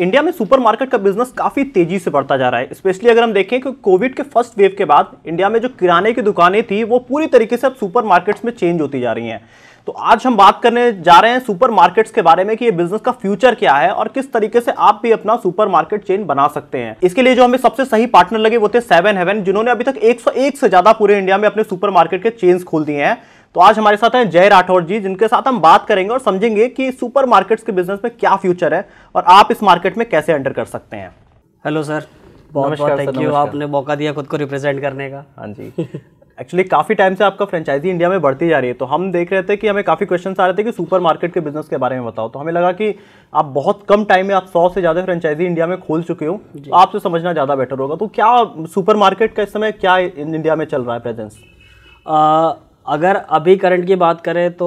India में supermarket का business काफ़ी तेज़ी से बढ़ता जा रहा है स्पेशली अगर हम देखें कि कोविड के फर्स्ट वेव के बाद इंडिया में जो किराने की दुकानें थी वो पूरी तरीके से अब सुपरमार्केट्स में चेंज होती जा रही हैं तो आज हम बात करने जा रहे हैं सुपरमार्केट्स के बारे में कि ये बिजनेस का फ्यूचर क्या है और किस तरीके से आप भी अपना सुपरमार्केट चेन बना सकते हैं इसके लिए जो हमें सबसे सही पार्टनर लगे वो थे सेवन हेवन जिन्होंने अभी तक 101 से ज्यादा पूरे इंडिया में अपने सुपरमार्केट के चेन्स खोल दिए हैं तो आज हमारे साथ हैं जय राठौर जी जिनके साथ हम बात करेंगे और समझेंगे कि सुपर मार्केट्स के बिजनेस में क्या फ्यूचर है और आप इस मार्केट में कैसे एंटर कर सकते हैं हेलो सर बहुत बहुत थैंक यू आपने मौका दिया खुद को रिप्रेजेंट करने का हाँ जी एक्चुअली काफ़ी टाइम से आपका फ्रेंचाइजी इंडिया में बढ़ती जा रही है तो हम देख रहे थे कि हमें काफ़ी क्वेश्चन आ रहे थे कि सुपर मार्केट के बिजनेस के बारे में बताओ तो हमें लगा कि आप बहुत कम टाइम में आप सौ से ज़्यादा फ्रेंचाइजी इंडिया में खोल चुके हो तो आपसे समझना ज़्यादा बेटर होगा तो क्या सुपर मार्केट का इस समय क्या इंडिया में चल रहा है प्रेजेंस अगर अभी करंट की बात करें तो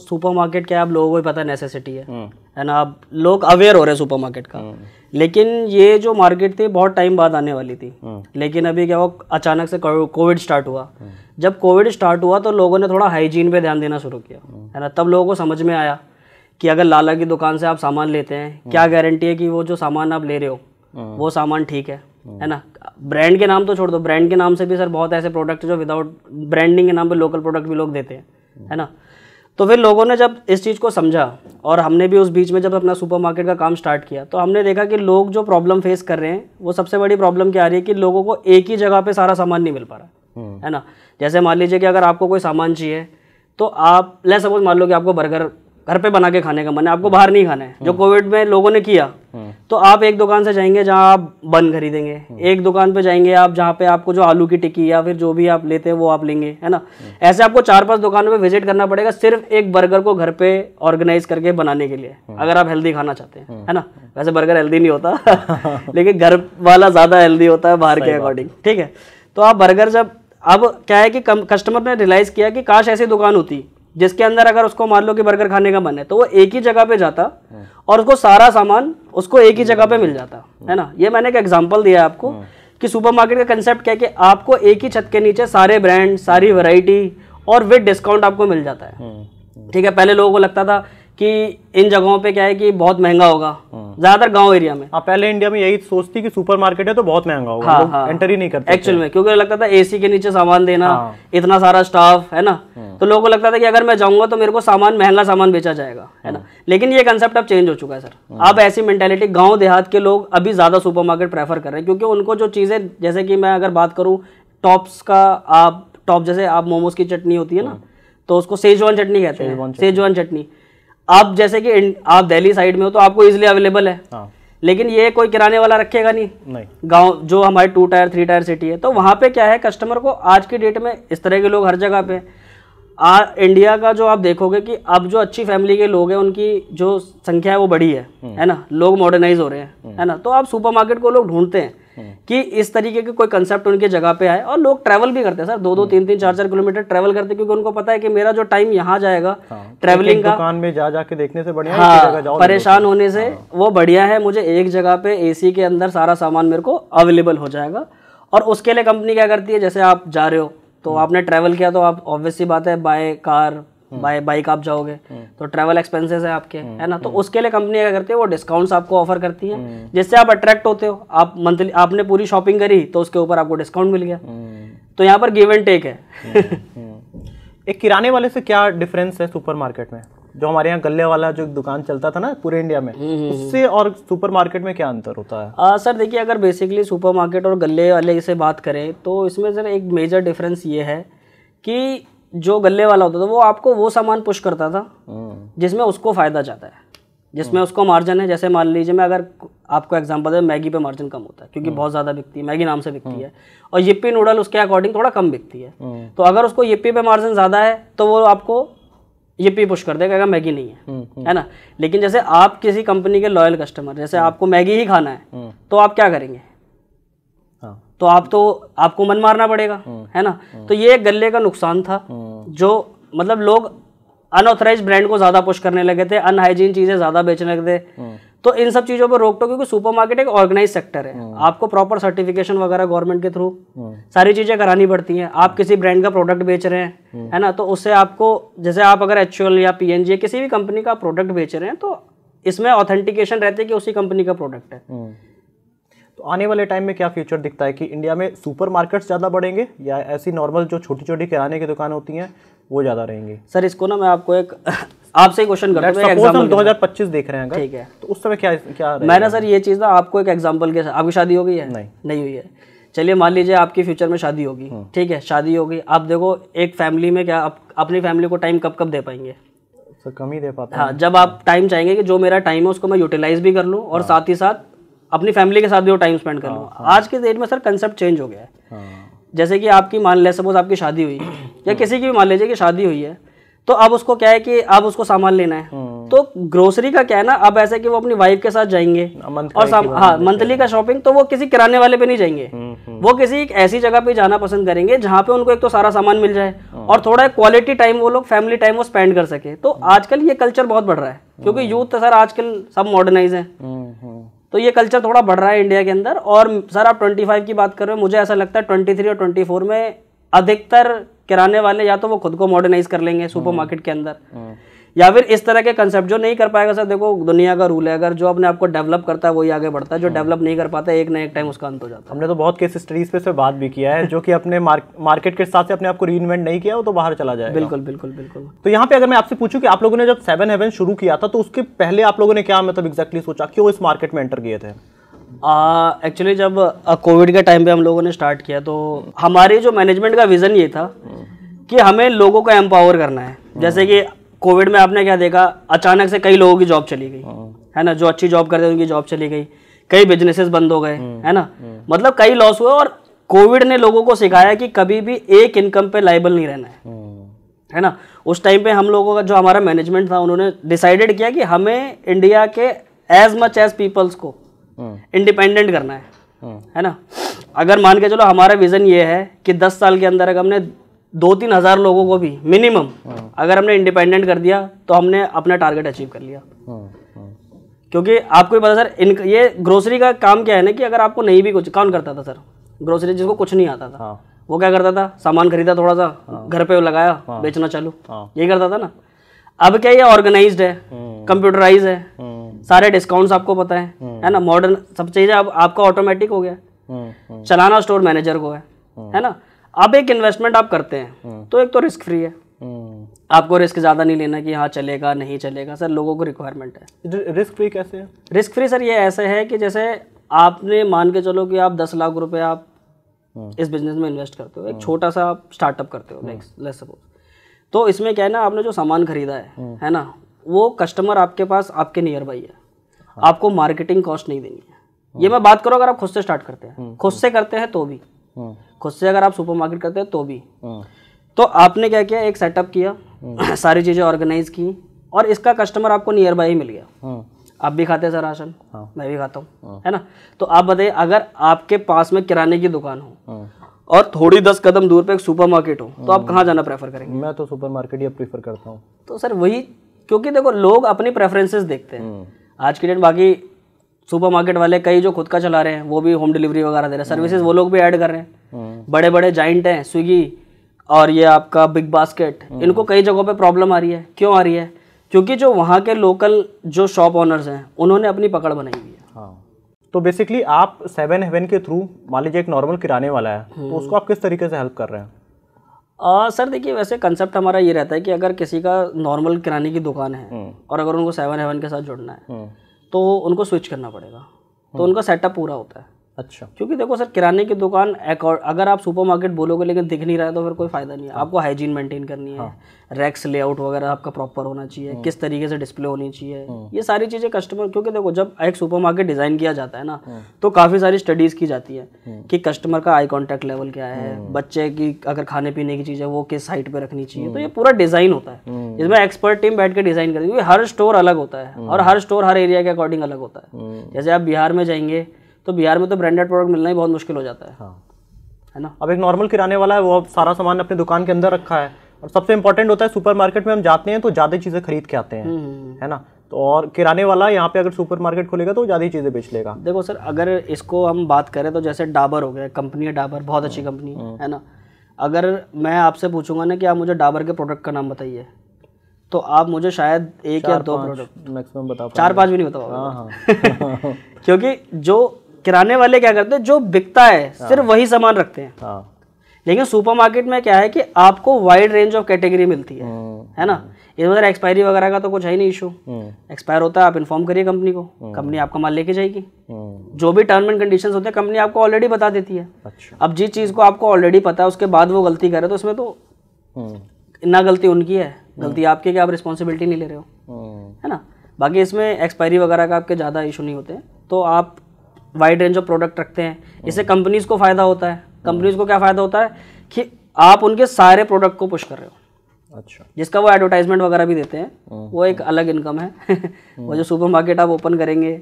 सुपरमार्केट क्या आप लोगों को पता नेसेसिटी है हम्म। है ना अब लोग अवेयर हो रहे हैं सुपरमार्केट का हम्म। लेकिन ये जो मार्केट थी बहुत टाइम बाद आने वाली थी हम्म। लेकिन अभी क्या वो अचानक से कोविड स्टार्ट हुआ जब कोविड स्टार्ट हुआ तो लोगों ने थोड़ा हाइजीन पे ध्यान देना शुरू किया है ना तब लोगों को समझ में आया कि अगर लाला की दुकान से आप सामान लेते हैं क्या गारंटी है कि वो जो सामान आप ले रहे हो वो सामान ठीक है हाँ। है ना ब्रांड के नाम तो छोड़ दो ब्रांड के नाम से भी सर बहुत ऐसे प्रोडक्ट जो विदाउट ब्रांडिंग के नाम पे लोकल प्रोडक्ट भी लोग देते हैं हाँ। है ना तो फिर लोगों ने जब इस चीज़ को समझा और हमने भी उस बीच में जब अपना सुपरमार्केट का काम स्टार्ट किया तो हमने देखा कि लोग जो प्रॉब्लम फेस कर रहे हैं वो सबसे बड़ी प्रॉब्लम क्या आ रही है कि लोगों को एक ही जगह पे सारा सामान नहीं मिल पा रहा हाँ। है ना जैसे मान लीजिए कि अगर आपको कोई सामान चाहिए तो आप ले सपोज मान लो कि आपको बर्गर घर पे बना के खाने का मन है आपको बाहर नहीं खाना है जो कोविड में लोगों ने किया हम्म। तो आप एक दुकान से जाएंगे जहाँ आप बन खरीदेंगे हम्म। एक दुकान पे जाएंगे आप जहाँ पे आपको जो आलू की टिक्की या फिर जो भी आप लेते हैं वो आप लेंगे है ना हम्म। ऐसे आपको चार पांच दुकानों पे विजिट करना पड़ेगा सिर्फ एक बर्गर को घर पे ऑर्गेनाइज करके बनाने के लिए अगर आप हेल्दी खाना चाहते हैं है ना वैसे बर्गर हेल्दी नहीं होता लेकिन घर वाला ज्यादा हेल्दी होता है बाहर के अकॉर्डिंग ठीक है तो आप बर्गर जब अब क्या है कि कस्टमर ने रियलाइज किया कि काश ऐसी दुकान होती जिसके अंदर अगर उसको मान लो कि बर्गर खाने का मन है तो वो एक ही जगह पे जाता हाँ। और उसको सारा सामान उसको एक ही जगह पे मिल जाता हाँ। है ना ये मैंने एक एग्जाम्पल दिया है आपको हाँ। कि सुपरमार्केट का कंसेप्ट क्या है कि आपको एक ही छत के नीचे सारे ब्रांड सारी वैरायटी और विद डिस्काउंट आपको मिल जाता है ठीक है पहले लोगों को लगता था कि इन जगहों पे क्या है कि बहुत महंगा होगा हाँ। ज्यादातर गांव एरिया में आप पहले इंडिया में यही सोचती कि सुपरमार्केट है तो बहुत महंगा होगा हाँ, हाँ, एंटर ही नहीं करते एक्चुअल में क्योंकि लगता था एसी के नीचे सामान देना हाँ, इतना सारा स्टाफ है ना हाँ। तो लोगों को लगता था कि अगर मैं जाऊंगा तो मेरे को सामान महंगा सामान बेचा जाएगा है ना हाँ। लेकिन ये कंसेप्ट अब चेंज हो चुका है सर अब ऐसी मेंटेलिटी गाँव देहात के लोग अभी ज्यादा सुपर प्रेफर कर रहे हैं क्योंकि उनको जो चीजें जैसे कि मैं अगर बात करूँ टॉप्स का आप टॉप जैसे आप मोमोज की चटनी होती है ना तो उसको सेजवान चटनी कहते हैं सेजवान चटनी आप जैसे कि आप दिल्ली साइड में हो तो आपको इजिली अवेलेबल है हाँ। लेकिन ये कोई किराने वाला रखेगा नहीं नहीं गांव जो हमारी two tier three tier city है तो वहाँ पे क्या है कस्टमर को आज की डेट में इस तरह के लोग हर जगह पे आ, इंडिया का जो आप देखोगे कि अब जो अच्छी फैमिली के लोग हैं उनकी जो संख्या है वो बड़ी है हम्म। है ना लोग मॉडर्नाइज हो रहे हैं हम्म। है ना तो आप सुपरमार्केट को लोग ढूंढते हैं कि इस तरीके के कोई कंसेप्ट उनके जगह पे आए और लोग ट्रैवल भी करते हैं सर दो दो तीन तीन चार चार किलोमीटर ट्रैवल करते हैं क्योंकि उनको पता है कि मेरा जो टाइम यहाँ जाएगा हाँ, ट्रैवलिंग का दुकान में जा जाके देखने से बढ़िया हाँ, परेशान होने से हाँ। वो बढ़िया है मुझे एक जगह पे एसी के अंदर सारा सामान मेरे को अवेलेबल हो जाएगा और उसके लिए कंपनी क्या करती है जैसे आप जा रहे हो तो हम्म। आपने ट्रैवल किया तो आप ऑब्वियसली बात है बाय कार हम्म। बाय बाइक आप जाओगे हम्म। तो ट्रैवल एक्सपेंसेस है आपके हम्म। है ना तो उसके लिए कंपनी क्या करती है वो डिस्काउंट्स आपको ऑफर करती है जिससे आप अट्रैक्ट होते हो आप मंथली आपने पूरी शॉपिंग करी तो उसके ऊपर आपको डिस्काउंट मिल गया तो यहाँ पर गिव एंड टेक है एक किराने वाले से क्या डिफरेंस है सुपरमार्केट में जो हमारे यहाँ गले वाला जो दुकान चलता था ना पूरे इंडिया में उससे और सुपरमार्केट में क्या अंतर होता है आ, सर देखिए अगर बेसिकली सुपरमार्केट और गले वाले से बात करें तो इसमें सर एक मेजर डिफरेंस ये है कि जो गले वाला होता था वो आपको वो सामान पुश करता था हम्म। जिसमें उसको फ़ायदा जाता है जिसमें उसको मार्जिन है जैसे मान लीजिए मैं अगर आपको एग्जांपल दे मैगी पे मार्जिन कम होता है क्योंकि हम्म। बहुत ज़्यादा बिकती है मैगी नाम से बिकती हम्म। है और यिप्पी नूडल उसके अकॉर्डिंग थोड़ा कम बिकती है तो अगर उसको यिप्पी पे मार्जिन ज़्यादा है तो वो आपको यिप्पी पुश कर देगा अगर मैगी नहीं है है ना लेकिन जैसे आप किसी कंपनी के लॉयल कस्टमर जैसे आपको मैगी ही खाना है तो आप क्या करेंगे तो आप तो आपको मन मारना पड़ेगा हम्म, है ना हम्म। तो ये एक गले का नुकसान था हम्म। जो मतलब लोग अनऑथराइज ब्रांड को ज़्यादा पुश करने लगे थे अनहाइजीन चीज़ें ज़्यादा बेचने लगे थे तो इन सब चीज़ों पर रोक टो क्योंकि सुपरमार्केट एक ऑर्गेनाइज सेक्टर है आपको प्रॉपर सर्टिफिकेशन वगैरह गवर्नमेंट के थ्रू सारी चीज़ें करानी पड़ती हैं आप किसी ब्रांड का प्रोडक्ट बेच रहे हैं है ना तो उससे आपको जैसे आप अगर एच या पी या किसी भी कंपनी का प्रोडक्ट बेच रहे हैं तो इसमें ऑथेंटिकेशन रहती है कि उसी कंपनी का प्रोडक्ट है तो आने वाले टाइम में क्या फ्यूचर दिखता है कि इंडिया में सुपर मार्केट्स ज़्यादा बढ़ेंगे या ऐसी नॉर्मल जो छोटी छोटी किराने की दुकान होती हैं वो ज़्यादा रहेंगी सर इसको ना मैं आपको एक आपसे क्वेश्चन करता हूँ दो हजार पच्चीस देख रहे हैं ठीक है तो उस समय क्या क्या मैंने सर ये चीज़ ना आपको एक एग्जाम्पल के आपकी शादी हो गई है नहीं नहीं हुई है चलिए मान लीजिए आपकी फ्यूचर में शादी होगी हाँ। ठीक है शादी होगी आप देखो एक फैमिली में क्या आप अपनी फैमिली को टाइम कब कब दे पाएंगे सर कम ही दे पाते हाँ जब आप टाइम चाहेंगे कि जो मेरा टाइम है उसको मैं यूटिलाइज भी कर लूँ और हाँ। साथ ही साथ अपनी फैमिली के साथ भी वो टाइम स्पेंड कर लूँ हाँ, हाँ। आज के डेट में सर कंसेप्ट चेंज हो गया है हाँ। जैसे कि आपकी मान लें सपोज आपकी शादी हुई या किसी की भी मान लीजिए कि शादी हुई है तो अब उसको क्या है कि अब उसको सामान लेना है तो ग्रोसरी का क्या है ना अब ऐसा कि वो अपनी वाइफ के साथ जाएंगे और हाँ मंथली का शॉपिंग तो वो किसी किराने वाले पे नहीं जाएंगे हम्म, हम्म। वो किसी एक ऐसी जगह पे जाना पसंद करेंगे जहाँ पे उनको एक तो सारा सामान मिल जाए और थोड़ा क्वालिटी टाइम वो लोग फैमिली टाइम वो स्पेंड कर सके तो आजकल ये कल्चर बहुत बढ़ रहा है क्योंकि यूथ सर तो, आजकल सब मॉडर्नाइज है हम्म, तो ये कल्चर थोड़ा बढ़ रहा है इंडिया के अंदर और सर आप 25 की बात कर रहे हो मुझे ऐसा लगता है 23 और 24 में अधिकतर किराने वाले या तो वो खुद को मॉडर्नाइज कर लेंगे सुपर हम्म। मार्केट के अंदर हम्म। या फिर इस तरह के कंसेप्ट जो नहीं कर पाएगा सर देखो दुनिया का रूल है अगर जो अपने आपको डेवलप करता है वही आगे बढ़ता है जो डेवलप हाँ। नहीं कर पाता एक ना एक टाइम उसका अंत हो जाता है हमने तो बहुत केस स्टडीज पे से बात भी किया है जो कि अपने मार्केट के साथ से अपने आपको री नहीं किया तो बाहर चला जाए बिल्कुल बिल्कुल बिल्कुल तो यहाँ पे अगर मैं आपसे पूछूँ कि आप लोगों ने जब सेवन हेवन शुरू किया था तो उसके पहले आप लोगों ने क्या मतलब एक्जैक्टली सोचा क्यों इस मार्केट में एंटर किए थे एक्चुअली जब कोविड के टाइम पे हम लोगों ने स्टार्ट किया तो हमारे जो मैनेजमेंट का विज़न ये था हाँ। कि हमें लोगों को एम्पावर करना है जैसे हाँ। कि कोविड में आपने क्या देखा अचानक से कई लोगों की जॉब चली गई हाँ। है ना जो अच्छी जॉब करते उनकी जॉब चली गई कई बिजनेसेस बंद हो गए हम्म, है ना हम्म। मतलब कई लॉस हुए और कोविड ने लोगों को सिखाया कि कभी भी एक इनकम पे लाइबल नहीं रहना है हाँ। है ना उस टाइम पे हम लोगों का जो हमारा मैनेजमेंट था उन्होंने डिसाइडेड किया कि हमें इंडिया के एज मच एज पीपल्स को इंडिपेंडेंट हाँ। करना है है ना अगर मान के चलो हमारा विजन ये है कि 10 साल के अंदर अगर हमने दो तीन हज़ार लोगों को भी मिनिमम हाँ। अगर हमने इंडिपेंडेंट कर दिया तो हमने अपना टारगेट अचीव कर लिया हाँ, हाँ। क्योंकि आपको पता सर इन ये ग्रोसरी का काम क्या है ना कि अगर आपको नहीं भी कुछ कौन करता था सर ग्रोसरी जिसको कुछ नहीं आता था वो क्या करता था सामान खरीदा थोड़ा सा घर पे लगाया बेचना चालू ये करता था ना अब क्या ये ऑर्गेनाइज है कंप्यूटराइज है सारे डिस्काउंट्स आपको पता है है ना मॉडर्न सब चीज़ें अब आपका ऑटोमेटिक हो गया चलाना स्टोर मैनेजर को है है ना अब एक इन्वेस्टमेंट आप करते हैं हम्म। तो एक तो रिस्क फ्री है हम्म। आपको रिस्क ज़्यादा नहीं लेना कि हाँ चलेगा नहीं चलेगा सर लोगों को रिक्वायरमेंट है रिस्क फ्री कैसे है रिस्क फ्री सर ये ऐसे है कि जैसे आपने मान के चलो कि आप दस लाख रुपए आप हम्म। इस बिजनेस में इन्वेस्ट करते हो एक छोटा सा आप स्टार्टअप करते हो लेट्स सपोज तो इसमें क्या है ना आपने जो सामान खरीदा है है ना वो कस्टमर आपके पास आपके नियर बाई है हाँ। आपको मार्केटिंग कॉस्ट नहीं देनी है ये मैं बात करूँ अगर आप खुद से स्टार्ट करते हैं खुद से करते हैं तो भी खुद से अगर आप सुपरमार्केट करते हैं तो भी हाँ। तो आपने क्या किया एक सेटअप किया हाँ। सारी चीज़ें ऑर्गेनाइज की और इसका कस्टमर आपको नियर बाई ही मिल गया हाँ। आप भी खाते हैं सर राशन हाँ। मैं भी खाता हूँ है ना तो आप बताइए अगर आपके पास में किराने की दुकान हो और थोड़ी दस कदम दूर पे एक सुपरमार्केट हो तो आप कहाँ जाना प्रेफर करेंगे मैं तो सुपरमार्केट ही प्रेफर करता हूँ तो सर वही क्योंकि देखो लोग अपनी प्रेफरेंसेस देखते हैं आज के डेट बाकी सुपर मार्केट वाले कई जो खुद का चला रहे हैं वो भी होम डिलीवरी वगैरह दे रहे हैं सर्विसेज वो लोग भी ऐड कर रहे हैं बड़े बड़े जाइंट हैं स्विगी और ये आपका बिग बास्केट हम्म। इनको कई जगहों पे प्रॉब्लम आ रही है क्यों आ रही है क्योंकि जो वहाँ के लोकल जो शॉप ऑनर्स हैं उन्होंने अपनी पकड़ बनाई हुई है हाँ। तो बेसिकली आप सेवन हेवन के थ्रू मान लीजिए एक नॉर्मल किराने वाला है तो हम्म। उसको आप किस तरीके से हेल्प कर रहे हैं आ, सर देखिए वैसे कंसेप्ट हमारा ये रहता है कि अगर किसी का नॉर्मल किराने की दुकान है हम्म। और अगर उनको सेवन हेवन के साथ जुड़ना है तो उनको स्विच करना पड़ेगा तो हम्म। उनका सेटअप पूरा होता है अच्छा क्योंकि देखो सर किराने की दुकान अगर आप सुपरमार्केट बोलोगे लेकिन दिख नहीं रहा है तो फिर कोई फायदा नहीं है हाँ। आपको हाइजीन मेंटेन करनी है हाँ। रैक्स लेआउट वगैरह आपका प्रॉपर होना चाहिए हाँ। किस तरीके से डिस्प्ले होनी चाहिए हाँ। ये सारी चीज़ें कस्टमर क्योंकि देखो जब एक सुपरमार्केट डिज़ाइन किया जाता है ना तो काफ़ी सारी स्टडीज़ की जाती है कि कस्टमर का आई कॉन्टैक्ट लेवल क्या है बच्चे की अगर खाने पीने की चीज़ है वो किस साइड पर रखनी चाहिए तो ये पूरा डिज़ाइन होता है जिसमें एक्सपर्ट टीम बैठ के डिज़ाइन करती है क्योंकि हर स्टोर अलग होता है और हर स्टोर हर एरिया के अकॉर्डिंग अलग होता है जैसे आप बिहार में जाएंगे तो बिहार में तो ब्रांडेड प्रोडक्ट मिलना ही बहुत मुश्किल हो जाता है हाँ। है ना अब एक नॉर्मल किराने वाला है वो अब सारा सामान अपने दुकान के अंदर रखा है और सबसे इंपॉर्टेंट होता है सुपरमार्केट में हम जाते हैं तो ज़्यादा चीज़ें खरीद के आते हैं हम्म, हम्म, हम्म। है ना तो और किराने वाला यहाँ पे अगर सुपरमार्केट खोलेगा तो ज़्यादा चीज़ें बेच लेगा देखो सर अगर इसको हम बात करें तो जैसे डाबर हो गया कंपनी है डाबर बहुत अच्छी कंपनी है ना अगर मैं आपसे पूछूंगा ना कि आप मुझे डाबर के प्रोडक्ट का नाम बताइए तो आप मुझे शायद एक या दो प्रोडक्ट मैक्सिमम बता चार पाँच भी नहीं बताओ हाँ, हाँ। क्योंकि जो किराने वाले क्या करते हैं जो बिकता है हाँ। सिर्फ वही सामान रखते हैं हाँ। लेकिन सुपरमार्केट में क्या है कि आपको वाइड रेंज ऑफ कैटेगरी मिलती है हम्म। है ना इधर एक्सपायरी वगैरह का तो कुछ है नहीं इशू एक्सपायर हम्म। होता है आप इन्फॉर्म करिए कंपनी को कंपनी हम्म। आपका माल लेके जाएगी जो भी टर्म एंड कंडीशन होते हैं कंपनी आपको ऑलरेडी बता देती है अच्छा। अब जिस चीज़ को आपको ऑलरेडी पता है उसके बाद वो गलती करे तो उसमें तो ना गलती उनकी है गलती आपकी क्या आप रिस्पॉन्सिबिलिटी नहीं ले रहे हो है ना बाकी इसमें एक्सपायरी वगैरह का आपके ज़्यादा इशू नहीं होते तो आप वाइड रेंज ऑफ प्रोडक्ट रखते हैं हाँ। इससे कंपनीज़ को फ़ायदा होता है कंपनीज़ हाँ। को क्या फ़ायदा होता है कि आप उनके सारे प्रोडक्ट को पुश कर रहे हो अच्छा जिसका वो एडवर्टाइजमेंट वगैरह भी देते हैं हाँ। वो एक अलग इनकम है वो जो सुपर मार्केट आप ओपन करेंगे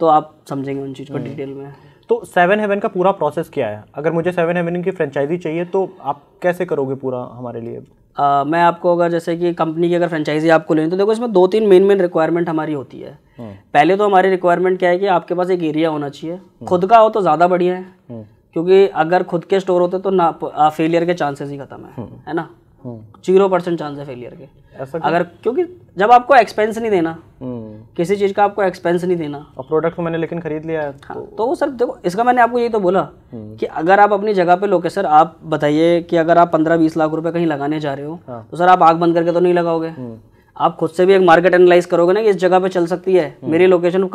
तो आप समझेंगे उन चीज़ को डिटेल में तो सेवन हेवन का पूरा प्रोसेस क्या है अगर मुझे सेवन हेवन की फ्रेंचाइजी चाहिए तो आप कैसे करोगे पूरा हमारे लिए आ, मैं आपको अगर जैसे कि कंपनी की अगर फ्रेंचाइजी आपको लेनी तो देखो इसमें दो तीन मेन मेन रिक्वायरमेंट हमारी होती है हम्म। पहले तो हमारी रिक्वायरमेंट क्या है कि आपके पास एक एरिया होना चाहिए हम्म। खुद का हो तो ज़्यादा बढ़िया है हम्म। क्योंकि अगर खुद के स्टोर होते तो ना फेलियर के चांसेस ही खत्म है है ना जीरो परसेंट चांस है फेलियर के अगर क्योंकि जब आपको एक्सपेंस नहीं देना हम्म। किसी चीज़ का आपको एक्सपेंस नहीं देना और प्रोडक्ट को तो मैंने लेकिन खरीद लिया है तो, हाँ, तो, तो सर देखो इसका मैंने आपको यही तो बोला हम्म। कि अगर आप अपनी जगह पे लोगे सर आप बताइए कि अगर आप पंद्रह बीस लाख रुपए कहीं लगाने जा रहे हो हाँ। तो सर आप आग बंद करके तो नहीं लगाओगे हम्म। आप खुद से भी एक मार्केट एनालाइज करोगे ना कि इस जगह पे चल सकती है मेरी लोकेशन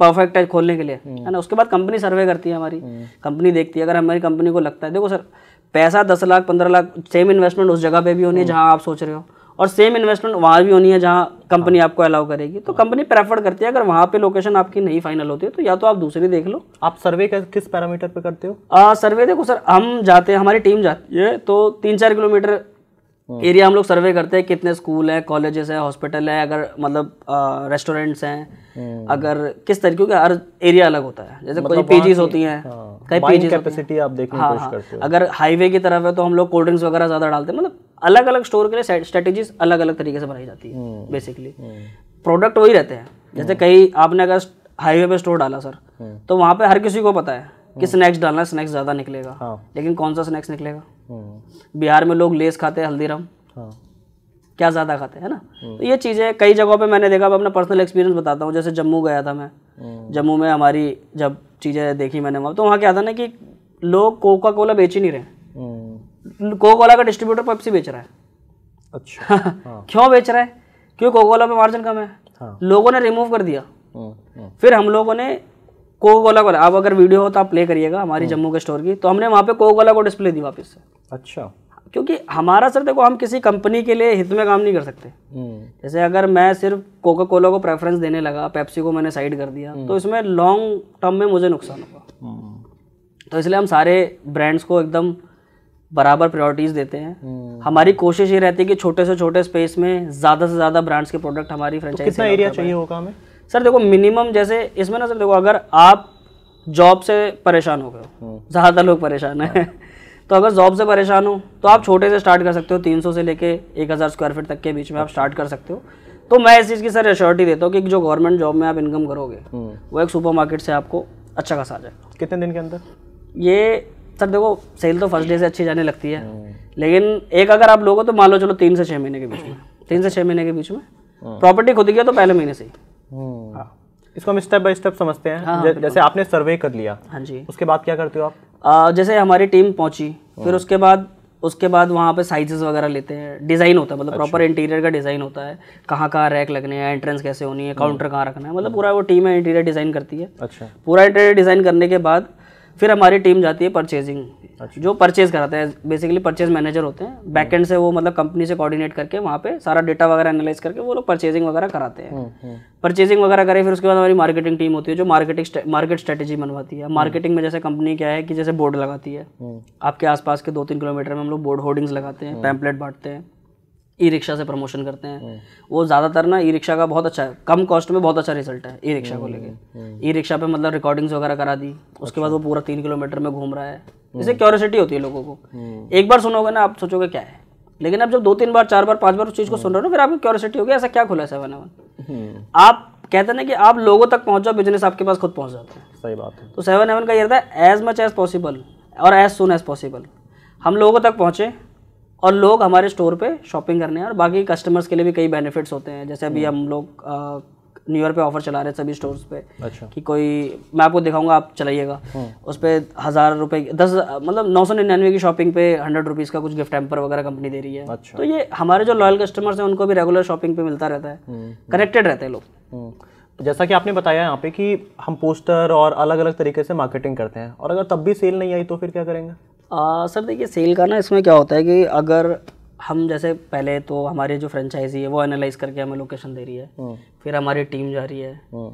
परफेक्ट है खोलने के लिए है ना उसके बाद कंपनी सर्वे करती है हमारी कंपनी देखती है अगर हमारी कंपनी को लगता है देखो सर पैसा दस लाख पंद्रह लाख सेम इन्वेस्टमेंट उस जगह पे भी होनी है जहाँ आप सोच रहे हो और सेम इन्वेस्टमेंट वहाँ भी होनी है जहाँ कंपनी आपको अलाउ करेगी तो कंपनी प्रेफर करती है अगर वहाँ पे लोकेशन आपकी नहीं फाइनल होती है तो या तो आप दूसरी देख लो आप सर्वे किस पैरामीटर पे करते हो आ, सर्वे देखो सर हम जाते हैं हमारी टीम जाती है तो तीन चार किलोमीटर हाँ। एरिया हम लोग सर्वे करते हैं कितने स्कूल हैं कॉलेजेस हैं हॉस्पिटल है अगर मतलब रेस्टोरेंट्स हैं हाँ। अगर किस तरीके का हर एरिया अलग होता है जैसे मतलब कोई पेजेस होती हैं कई पेजेस कैपेसिटी आप देखने हाँ, कोशिश हाँ। करते हो अगर हाईवे की तरफ है तो हम लोग कोल्ड ड्रिंक्स वगैरह ज़्यादा डालते हैं मतलब अलग अलग स्टोर के लिए स्ट्रेटेजीज अलग अलग तरीके से बनाई जाती है बेसिकली प्रोडक्ट वही रहते हैं जैसे हम्म। कहीं आपने अगर हाईवे पे स्टोर डाला सर हम्म। तो वहाँ पर हर किसी को पता है कि स्नैक्स हम्म। डालना स्नैक्स ज़्यादा निकलेगा लेकिन कौन सा स्नैक्स निकलेगा बिहार में लोग लेस खाते हैं हल्दीराम हाँ। क्या ज़्यादा खाते हैं ना हाँ। तो ये चीज़ें कई जगहों पे मैंने देखा अपना पर्सनल एक्सपीरियंस बताता हूँ जैसे जम्मू गया था मैं हाँ। जम्मू में हमारी जब चीज़ें देखी मैंने वहाँ तो वहाँ क्या था ना कि लोग कोका कोला बेच ही नहीं रहे कोका हाँ। कोला का डिस्ट्रीब्यूटर पेप्सी बेच रहा है अच्छा क्यों बेच रहा है क्यों कोका कोला पे मार्जिन कम है लोगों ने रिमूव कर दिया फिर हम लोगों ने कोको कोला को आप अगर वीडियो हो तो आप प्ले करिएगा हमारी हम्म। जम्मू के स्टोर की तो हमने वहाँ पे कोको कोला को डिस्प्ले दी वापस से अच्छा क्योंकि हमारा सर देखो हम किसी कंपनी के लिए हित में काम नहीं कर सकते हम्म। जैसे अगर मैं सिर्फ कोका कोला को प्रेफरेंस देने लगा पेप्सी को मैंने साइड कर दिया हम्म। तो इसमें लॉन्ग टर्म में मुझे नुकसान होगा तो इसलिए हम सारे ब्रांड्स को एकदम बराबर प्रायोरिटीज़ देते हैं हमारी कोशिश ये रहती है कि छोटे से छोटे स्पेस में ज़्यादा से ज़्यादा ब्रांड्स के प्रोडक्ट हमारी फ्रेंचाइजी तो एरिया चाहिए होगा हमें सर देखो मिनिमम जैसे इसमें ना सर देखो अगर आप जॉब से परेशान हो गए हो हम्म। ज़्यादातर लोग परेशान हैं हाँ। तो अगर जॉब से परेशान हो तो आप छोटे से स्टार्ट कर सकते हो 300 से लेके 1000 स्क्वायर फीट तक के बीच में आप स्टार्ट कर सकते हो तो मैं इस चीज़ की सर एश्योरिटी देता हूँ कि जो गवर्नमेंट जॉब में आप इनकम करोगे हम्म। वो एक सुपरमार्केट से आपको अच्छा खासा आ जाएगा कितने दिन के अंदर ये सर देखो सेल तो फर्स्ट डे से अच्छी जाने लगती है हम्म। लेकिन एक अगर आप लोगों तो मान लो चलो तीन से छः महीने के बीच में तीन से छः महीने के बीच में प्रॉपर्टी हाँ। खुद की है तो पहले महीने से ही हम्म। हाँ। इसको हम स्टेप बाय स्टेप समझते हैं हाँ, जै, जैसे आपने सर्वे कर लिया हाँ जी उसके बाद क्या करते हो आप आ, जैसे हमारी टीम पहुंची फिर हाँ। उसके बाद उसके बाद वहाँ पे साइजेस वगैरह लेते हैं डिज़ाइन होता है मतलब प्रॉपर अच्छा। इंटीरियर का डिज़ाइन होता है कहाँ कहाँ रैक लगने हैं एंट्रेंस कैसे होनी है काउंटर हाँ। कहाँ रखना है मतलब पूरा वो टीम है इंटीरियर डिज़ाइन करती है अच्छा पूरा इंटीरियर डिज़ाइन करने के बाद फिर हमारी टीम जाती है परचेजिंग अच्छा। जो परचेज कराते हैं बेसिकली परचेज मैनेजर होते हैं बैकएंड हम्म। से वो मतलब कंपनी से कोऑर्डिनेट करके वहाँ पे सारा डेटा वगैरह एनालाइज करके वो लोग परचेजिंग वगैरह कराते हैं परचेजिंग हम्म, हम्म। वगैरह करें फिर उसके बाद हमारी मार्केटिंग टीम होती है जो मार्केटिंग मार्केट स्ट्रेटेजी बनवाती है मार्केटिंग में जैसे कंपनी क्या है कि जैसे बोर्ड लगाती है आपके आसपास के दो तीन किलोमीटर में हम लोग बोर्ड होर्डिंग्स लगाते हैं पैम्पलेट बांटते हैं ई रिक्शा से प्रमोशन करते हैं हम्म। वो ज़्यादातर ना ई रिक्शा का बहुत अच्छा है कम कॉस्ट में बहुत अच्छा रिजल्ट है ई रिक्शा को हम्म, लेके हम्म। ई रिक्शा पे मतलब रिकॉर्डिंग्स वगैरह करा दी उसके अच्छा। बाद वो पूरा तीन किलोमीटर में घूम रहा है इसे क्योरसिटी होती है लोगों को एक बार सुनोगे ना आप सोचोगे क्या है लेकिन आप जब दो तीन बार चार बार पांच बार उस चीज़ को सुन रहे हो फिर आपको क्योरसिटी होगी ऐसा क्या खुला है सेवन एवन आप कहते ना कि आप लोगों तक पहुंच जाओ बिजनेस आपके पास खुद पहुंच जाता है सही बात है तो सेवन एवन का ये रहता है एज मच एज पॉसिबल और एज सुन एज पॉसिबल हम लोगों तक पहुंचे और लोग हमारे स्टोर पे शॉपिंग करने हैं और बाकी कस्टमर्स के लिए भी कई बेनिफिट्स होते हैं जैसे अभी हम्म। हम लोग न्यू ईयर पे ऑफर चला रहे हैं सभी स्टोर्स पे अच्छा। कि कोई मैं आपको दिखाऊंगा आप चलाइएगा हम्म। उस पर हज़ार रुपये दस मतलब नौ सौ निन्यानवे की शॉपिंग पे हंड्रेड रुपीज़ का कुछ गिफ्ट टेम्पर वगैरह कंपनी दे रही है अच्छा। तो ये हमारे जो लॉयल कस्टमर्स हैं उनको भी रेगुलर शॉपिंग पे मिलता रहता है कनेक्टेड हम्म। रहते हैं लोग जैसा कि आपने बताया यहाँ पे कि हम पोस्टर और अलग अलग तरीके से मार्केटिंग करते हैं और अगर तब भी सेल नहीं आई तो फिर क्या करेंगे आ, सर देखिए सेल का ना इसमें क्या होता है कि अगर हम जैसे पहले तो हमारे जो फ्रेंचाइजी है वो एनालाइज करके हमें लोकेशन दे रही है हाँ। फिर हमारी टीम जा रही है हाँ।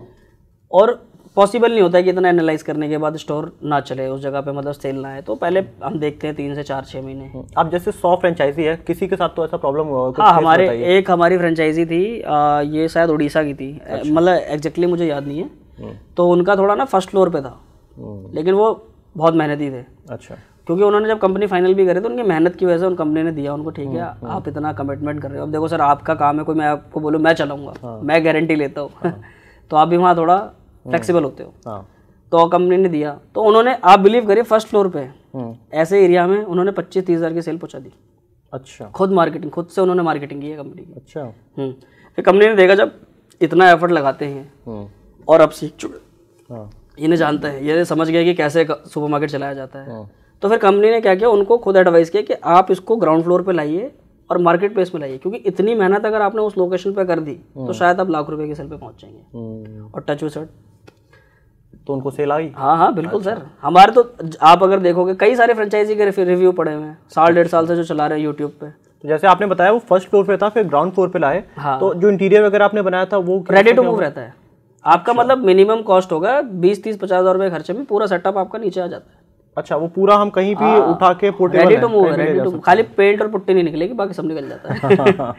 और पॉसिबल नहीं होता है कि इतना एनालाइज करने के बाद स्टोर ना चले उस जगह पे मतलब सेल ना आए तो पहले हम देखते हैं तीन से चार छः महीने हाँ। अब जैसे सौ फ्रेंचाइजी है किसी के साथ तो ऐसा प्रॉब्लम हुआ हाँ हमारे एक हमारी फ्रेंचाइजी थी आ, ये शायद उड़ीसा की थी अच्छा। मतलब एग्जैक्टली मुझे याद नहीं है तो उनका थोड़ा ना फर्स्ट फ्लोर पर था लेकिन वो बहुत मेहनती थे अच्छा क्योंकि उन्होंने जब कंपनी फाइनल भी करे तो उनकी मेहनत की वजह से उन कंपनी ने दिया उनको ठीक है हाँ, हाँ। आप इतना कमिटमेंट कर रहे हो अब देखो सर आपका काम है कोई मैं आपको बोलूँ मैं चलाऊंगा हाँ। मैं गारंटी लेता हूँ तो आप भी वहाँ थोड़ा फ्लेक्सीबल होते हो तो कंपनी ने दिया तो उन्होंने आप बिलीव करिए फर्स्ट फ्लोर पे ऐसे एरिया में उन्होंने पच्चीस तीस हज़ार की सेल पहुँचा दी अच्छा खुद मार्केटिंग खुद से उन्होंने मार्केटिंग की है कंपनी की अच्छा हम्म। फिर कंपनी ने देखा जब इतना एफर्ट लगाते हैं और अब सीख चुके इन्हें जानते हैं ये समझ गया कि कैसे सुपरमार्केट चलाया जाता है तो फिर कंपनी ने क्या किया उनको खुद एडवाइस किया कि आप इसको ग्राउंड फ्लोर पर लाइए और मार्केट प्लेस में लाइए क्योंकि इतनी मेहनत अगर आपने उस लोकेशन पे कर दी तो हम्म। शायद आप लाख रुपए की सेल पे पहुंच जाएंगे हम्म। और टच विसट तो उनको सेल आई हाँ हाँ बिल्कुल अच्छा। सर हमारे तो आप अगर देखोगे कई सारे फ्रेंचाइजी के रिव्यू पड़े हुए हैं साल डेढ़ साल से जो चला रहे हैं यूट्यूब पे तो जैसे आपने बताया वो फर्स्ट फ्लोर पे था फिर ग्राउंड फ्लोर पे लाए हाँ। तो जो इंटीरियर वगैरह आपने बनाया था वो रेडी टू मूव रहता है आपका अच्छा। मतलब मिनिमम कॉस्ट होगा बीस तीस पचास हज़ार रुपये खर्चे में पूरा सेटअप आपका नीचे आ जाता है अच्छा वो पूरा हम कहीं भी उठा के पोर्टेबल तो, तो खाली पेंट और पुट्टी नहीं निकलेगी बाकी सब निकल जाता है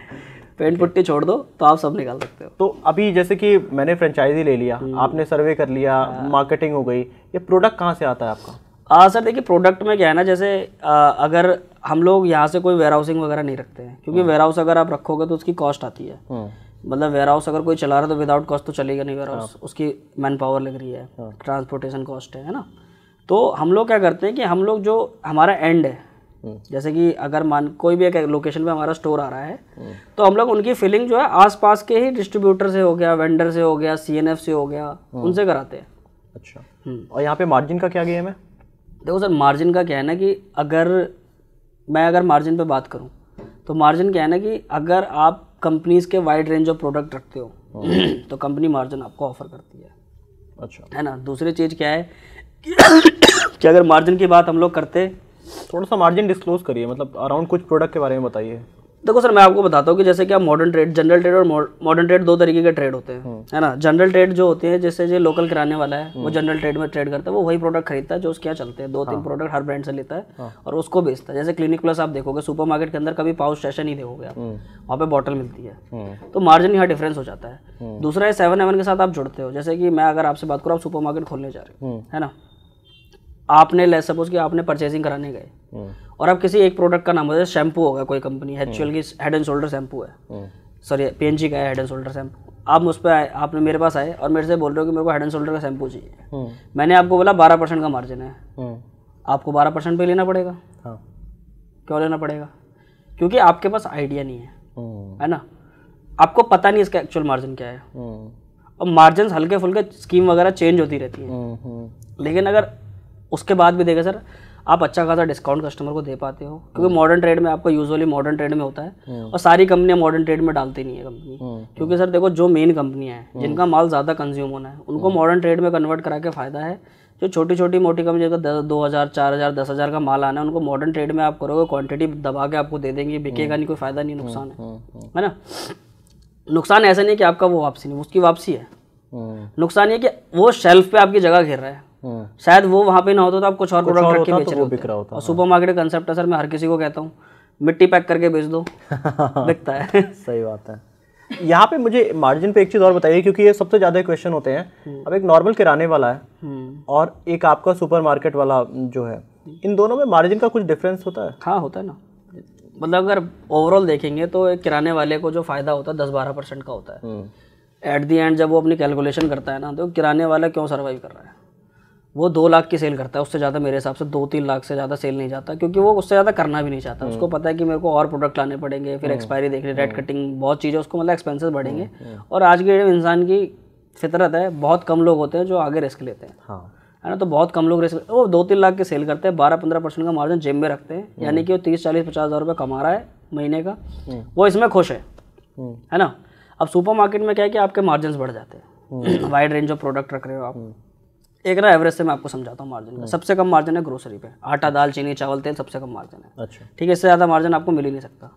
पेंट पुट्टी छोड़ दो तो आप सब निकाल सकते हो तो अभी जैसे कि मैंने फ्रेंचाइजी ले लिया हम्म। आपने सर्वे कर लिया मार्केटिंग हाँ। हो गई ये प्रोडक्ट कहाँ से आता है आपका आ, सर देखिए प्रोडक्ट में क्या है ना जैसे आ, अगर हम लोग यहाँ से कोई वेयर हाउसिंग वगैरह नहीं रखते हैं क्योंकि वेयर हाउस अगर आप रखोगे तो उसकी कॉस्ट आती है हाँ। मतलब वेयर हाउस अगर कोई चला रहा है तो विदाउट कॉस्ट तो चलेगा नहीं वेयर हाउस उसकी मैन पावर लग रही है ट्रांसपोर्टेशन हाँ। कॉस्ट है ना तो हम लोग क्या करते हैं कि हम लोग जो हमारा एंड है हम्म। जैसे कि अगर मान कोई भी एक लोकेशन पे हमारा स्टोर आ रहा है हम्म। तो हम लोग उनकी फिलिंग जो है आसपास के ही डिस्ट्रीब्यूटर से हो गया वेंडर से हो गया सीएनएफ से हो गया हम्म। उनसे कराते हैं अच्छा और यहाँ पे मार्जिन का क्या गेम है देखो सर मार्जिन का क्या है ना कि अगर मैं अगर मार्जिन पे बात करूँ तो मार्जिन क्या है ना कि अगर आप कंपनीज के वाइड रेंज ऑफ प्रोडक्ट रखते हो तो कंपनी मार्जिन आपको ऑफर करती है अच्छा है ना दूसरी चीज़ क्या है कि अगर मार्जिन की बात हम लोग करते थोड़ा सा मार्जिन डिस्क्लोज करिए मतलब अराउंड कुछ प्रोडक्ट के बारे में बताइए देखो सर मैं आपको बताता हूँ कि जैसे कि आप मॉडर्न ट्रेड जनरल ट्रेड और मॉडर्न ट्रेड दो तरीके के ट्रेड होते हैं हम्म। है ना जनरल ट्रेड जो होते हैं जैसे जो लोकल किराने वाला है वो जनरल हम्म। ट्रेड में ट्रेड करता है वो वही प्रोडक्ट खरीदता है जो उसके यहाँ चलते हैं दो हाँ। तीन प्रोडक्ट हर ब्रांड से लेता है हाँ। और उसको बेचता है जैसे क्लिनिक प्लस आप देखोगे सुपर मार्केट के अंदर कभी पाउच स्टेशन ही देखोगे आप हम्म। वहाँ पे बॉटल मिलती है तो मार्जिन यहाँ डिफरेंस हो जाता है दूसरा है सेवन एवन के साथ आप जुड़ते हो जैसे कि मैं अगर आपसे बात करूँ आप सुपर मार्केट खोलने जा रहे हैं है ना आपने ले सपोज कि आपने परचेजिंग कराने गए हम्म। और अब किसी एक प्रोडक्ट का नाम होता है शैम्पू होगा कोई कंपनी एक्चुअल की हेड एंड शोल्डर शैम्पू है सॉरी पी एन जी का है हेड एंड शोल्डर शैम्पू आप मुझ पर आए आपने मेरे पास आए और मेरे से बोल रहे हो कि मेरे को हेड एंड शोल्डर का शैम्पू चाहिए हम्म। मैंने आपको बोला बारह परसेंट का मार्जिन है हम्म। आपको बारह परसेंट पे लेना पड़ेगा हाँ। क्यों लेना पड़ेगा क्योंकि आपके पास आइडिया नहीं है है ना आपको पता नहीं इसका एक्चुअल मार्जिन क्या है और मार्जिन हल्के फुल्के स्कीम वगैरह चेंज होती रहती है लेकिन अगर उसके बाद भी देखें सर आप अच्छा खासा डिस्काउंट कस्टमर को दे पाते हो क्योंकि मॉडर्न हम्म। ट्रेड में आपको यूजुअली मॉडर्न ट्रेड में होता है हम्म। और सारी कंपनियां मॉडर्न ट्रेड में डालती नहीं है कंपनी हम्म। क्योंकि सर देखो जो मेन कंपनियां हैं जिनका माल ज़्यादा कंज्यूम होना है उनको मॉडर्न ट्रेड में कन्वर्ट करा के फ़ायदा है जो छोटी छोटी मोटी कंपनी जिनका दो हज़ार चार हज़ार दस हज़ार का माल आना है उनको मॉडर्न ट्रेड में आप करोगे क्वान्टिटी दबा के आपको दे देंगे बिकेगा नहीं कोई फ़ायदा नहीं नुकसान है है ना नुकसान ऐसा नहीं कि आपका वो वापसी नहीं उसकी वापसी है नुकसान ये कि वो शेल्फ पे आपकी जगह घिर रहा है हाँ। शायद वो वहाँ पे ना होता तो आप कुछ और प्रोडक्ट रख के बेच तो रहे होते होता और सुपर मार्केट कंसेप्ट है सर मैं हर किसी को कहता हूँ मिट्टी पैक करके बेच दो बिकता है सही बात है यहाँ पे मुझे मार्जिन पे एक चीज़ और बताइए क्योंकि ये सबसे ज़्यादा क्वेश्चन होते हैं हम्म। अब एक नॉर्मल किराने वाला है हम्म। और एक आपका सुपरमार्केट वाला जो है इन दोनों में मार्जिन का कुछ डिफरेंस होता है हाँ होता है ना मतलब अगर ओवरऑल देखेंगे तो एक किराने वाले को जो फ़ायदा होता है दस बारह परसेंट का होता है एट दी एंड जब वो अपनी कैलकुलेशन करता है ना तो किराने वाला क्यों सर्वाइव कर रहा है वो दो लाख की सेल करता है उससे ज़्यादा मेरे हिसाब से दो तीन लाख से ज़्यादा सेल नहीं जाता क्योंकि वो उससे ज़्यादा करना भी नहीं चाहता हम्म। उसको पता है कि मेरे को और प्रोडक्ट लाने पड़ेंगे फिर एक्सपायरी हम्म। देख रेड कटिंग हम्म। बहुत चीज़ें उसको मतलब एक्सपेंसेस बढ़ेंगे और आज के डेट में इंसान की फितरत है बहुत कम लोग होते हैं जो आगे रिस्क लेते हैं हाँ। है ना तो बहुत कम लोग रिस्क वो दो तीन लाख के सेल करते हैं बारह पंद्रह परसेंट का मार्जिन जेब में रखते हैं यानी कि वो तीस चालीस पचास हज़ार रुपये कमा रहा है महीने का वो इसमें खुश है है ना अब सुपर मार्केट में क्या है कि आपके मार्जिन बढ़ जाते हैं वाइड रेंज ऑफ प्रोडक्ट रख रहे हो आप एक ना एवरेज से मैं आपको समझाता हूँ मार्जिन का हम्म। सबसे कम मार्जिन है ग्रोसरी पे आटा दाल चीनी चावल तेल सबसे कम मार्जिन है अच्छा ठीक है इससे ज़्यादा मार्जिन आपको मिल ही नहीं सकता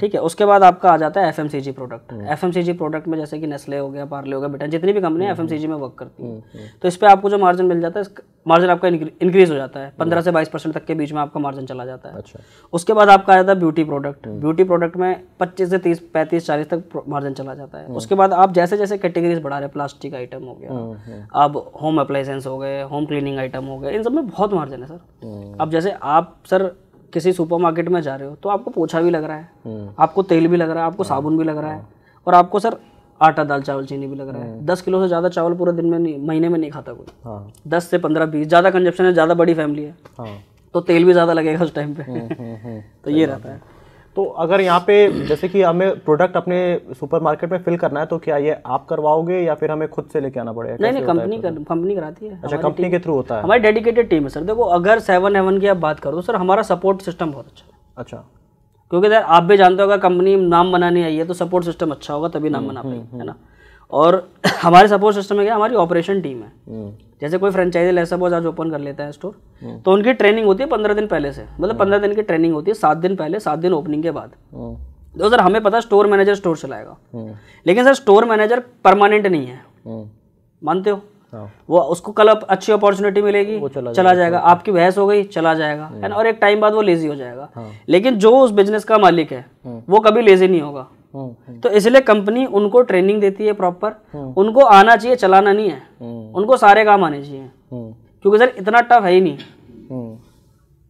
ठीक है उसके बाद आपका आ जाता है एफ प्रोडक्ट एफ प्रोडक्ट में जैसे कि नेस्ले हो गया पार्ले हो गया बेटा जितनी भी कंपनी एफ हम्म, हम्म. में वर्क करती है हम्म, तो इस पर आपको जो मार्जिन मिल जाता है मार्जिन आपका इंक्रीज हो जाता है पंद्रह से बाईस परसेंट तक के बीच में आपका मार्जिन चला जाता है अच्छा। उसके बाद आपका आ जाता है ब्यूटी प्रोडक्ट ब्यूटी प्रोडक्ट में पच्चीस से तीस पैंतीस चालीस तक मार्जिन चला जाता है उसके बाद आप जैसे जैसे कैटेगरीज बढ़ा रहे प्लास्टिक आइटम हो गया अब होम अप्लाइसेंस हो गए होम क्लीनिंग आइटम हो गए इन सब में बहुत मार्जिन है सर अब जैसे आप सर किसी सुपरमार्केट में जा रहे हो तो आपको पोछा भी लग रहा है हम्म। आपको तेल भी लग रहा है आपको हाँ। साबुन भी लग रहा है हाँ। और आपको सर आटा दाल चावल चीनी भी लग रहा है हम्म। दस किलो से ज़्यादा चावल पूरे दिन में नहीं महीने में नहीं खाता कोई हाँ। दस से पंद्रह बीस ज़्यादा कंजप्शन है ज़्यादा बड़ी फैमिली है तो तेल भी ज़्यादा लगेगा उस टाइम पे हम्म, तो ये रहता है तो अगर यहाँ पे जैसे कि हमें प्रोडक्ट अपने सुपरमार्केट में फिल करना है तो क्या ये आप करवाओगे या फिर हमें खुद से लेके आना पड़ेगा नहीं नहीं कंपनी कंपनी कराती है अच्छा कंपनी के थ्रू होता है हमारी डेडिकेटेड टीम है सर देखो अगर सेवन एवन की आप बात करो सर तो हमारा सपोर्ट सिस्टम बहुत अच्छा है अच्छा क्योंकि सर आप भी जानते हो अगर कंपनी नाम बनाने आई है तो सपोर्ट सिस्टम अच्छा होगा तभी नाम हम्म, बना हम्म, पाएंगे है हम्म। ना और हमारे सपोर्ट सिस्टम में क्या हमारी ऑपरेशन टीम है हम्म। जैसे कोई फ्रेंचाइजी ले सपोज आज ओपन कर लेता है स्टोर हम्म। तो उनकी ट्रेनिंग होती है पंद्रह दिन पहले से मतलब हम्म। पंद्रह दिन की ट्रेनिंग होती है सात दिन पहले सात दिन ओपनिंग के बाद तो सर हमें पता स्टोर मैनेजर स्टोर चलाएगा लेकिन सर स्टोर मैनेजर परमानेंट नहीं है मानते हो हाँ। वो उसको कल अच्छी अपॉर्चुनिटी मिलेगी वो चला, चला जाएगा आपकी बहस हो गई चला जाएगा है ना और एक टाइम बाद वो लेजी हो जाएगा हाँ। लेकिन जो उस बिजनेस का मालिक है वो कभी लेजी नहीं होगा हम्म, हम्म। तो इसलिए कंपनी उनको ट्रेनिंग देती है प्रॉपर हम्म। उनको आना चाहिए चलाना नहीं है उनको सारे काम आने चाहिए क्योंकि सर इतना टफ है ही नहीं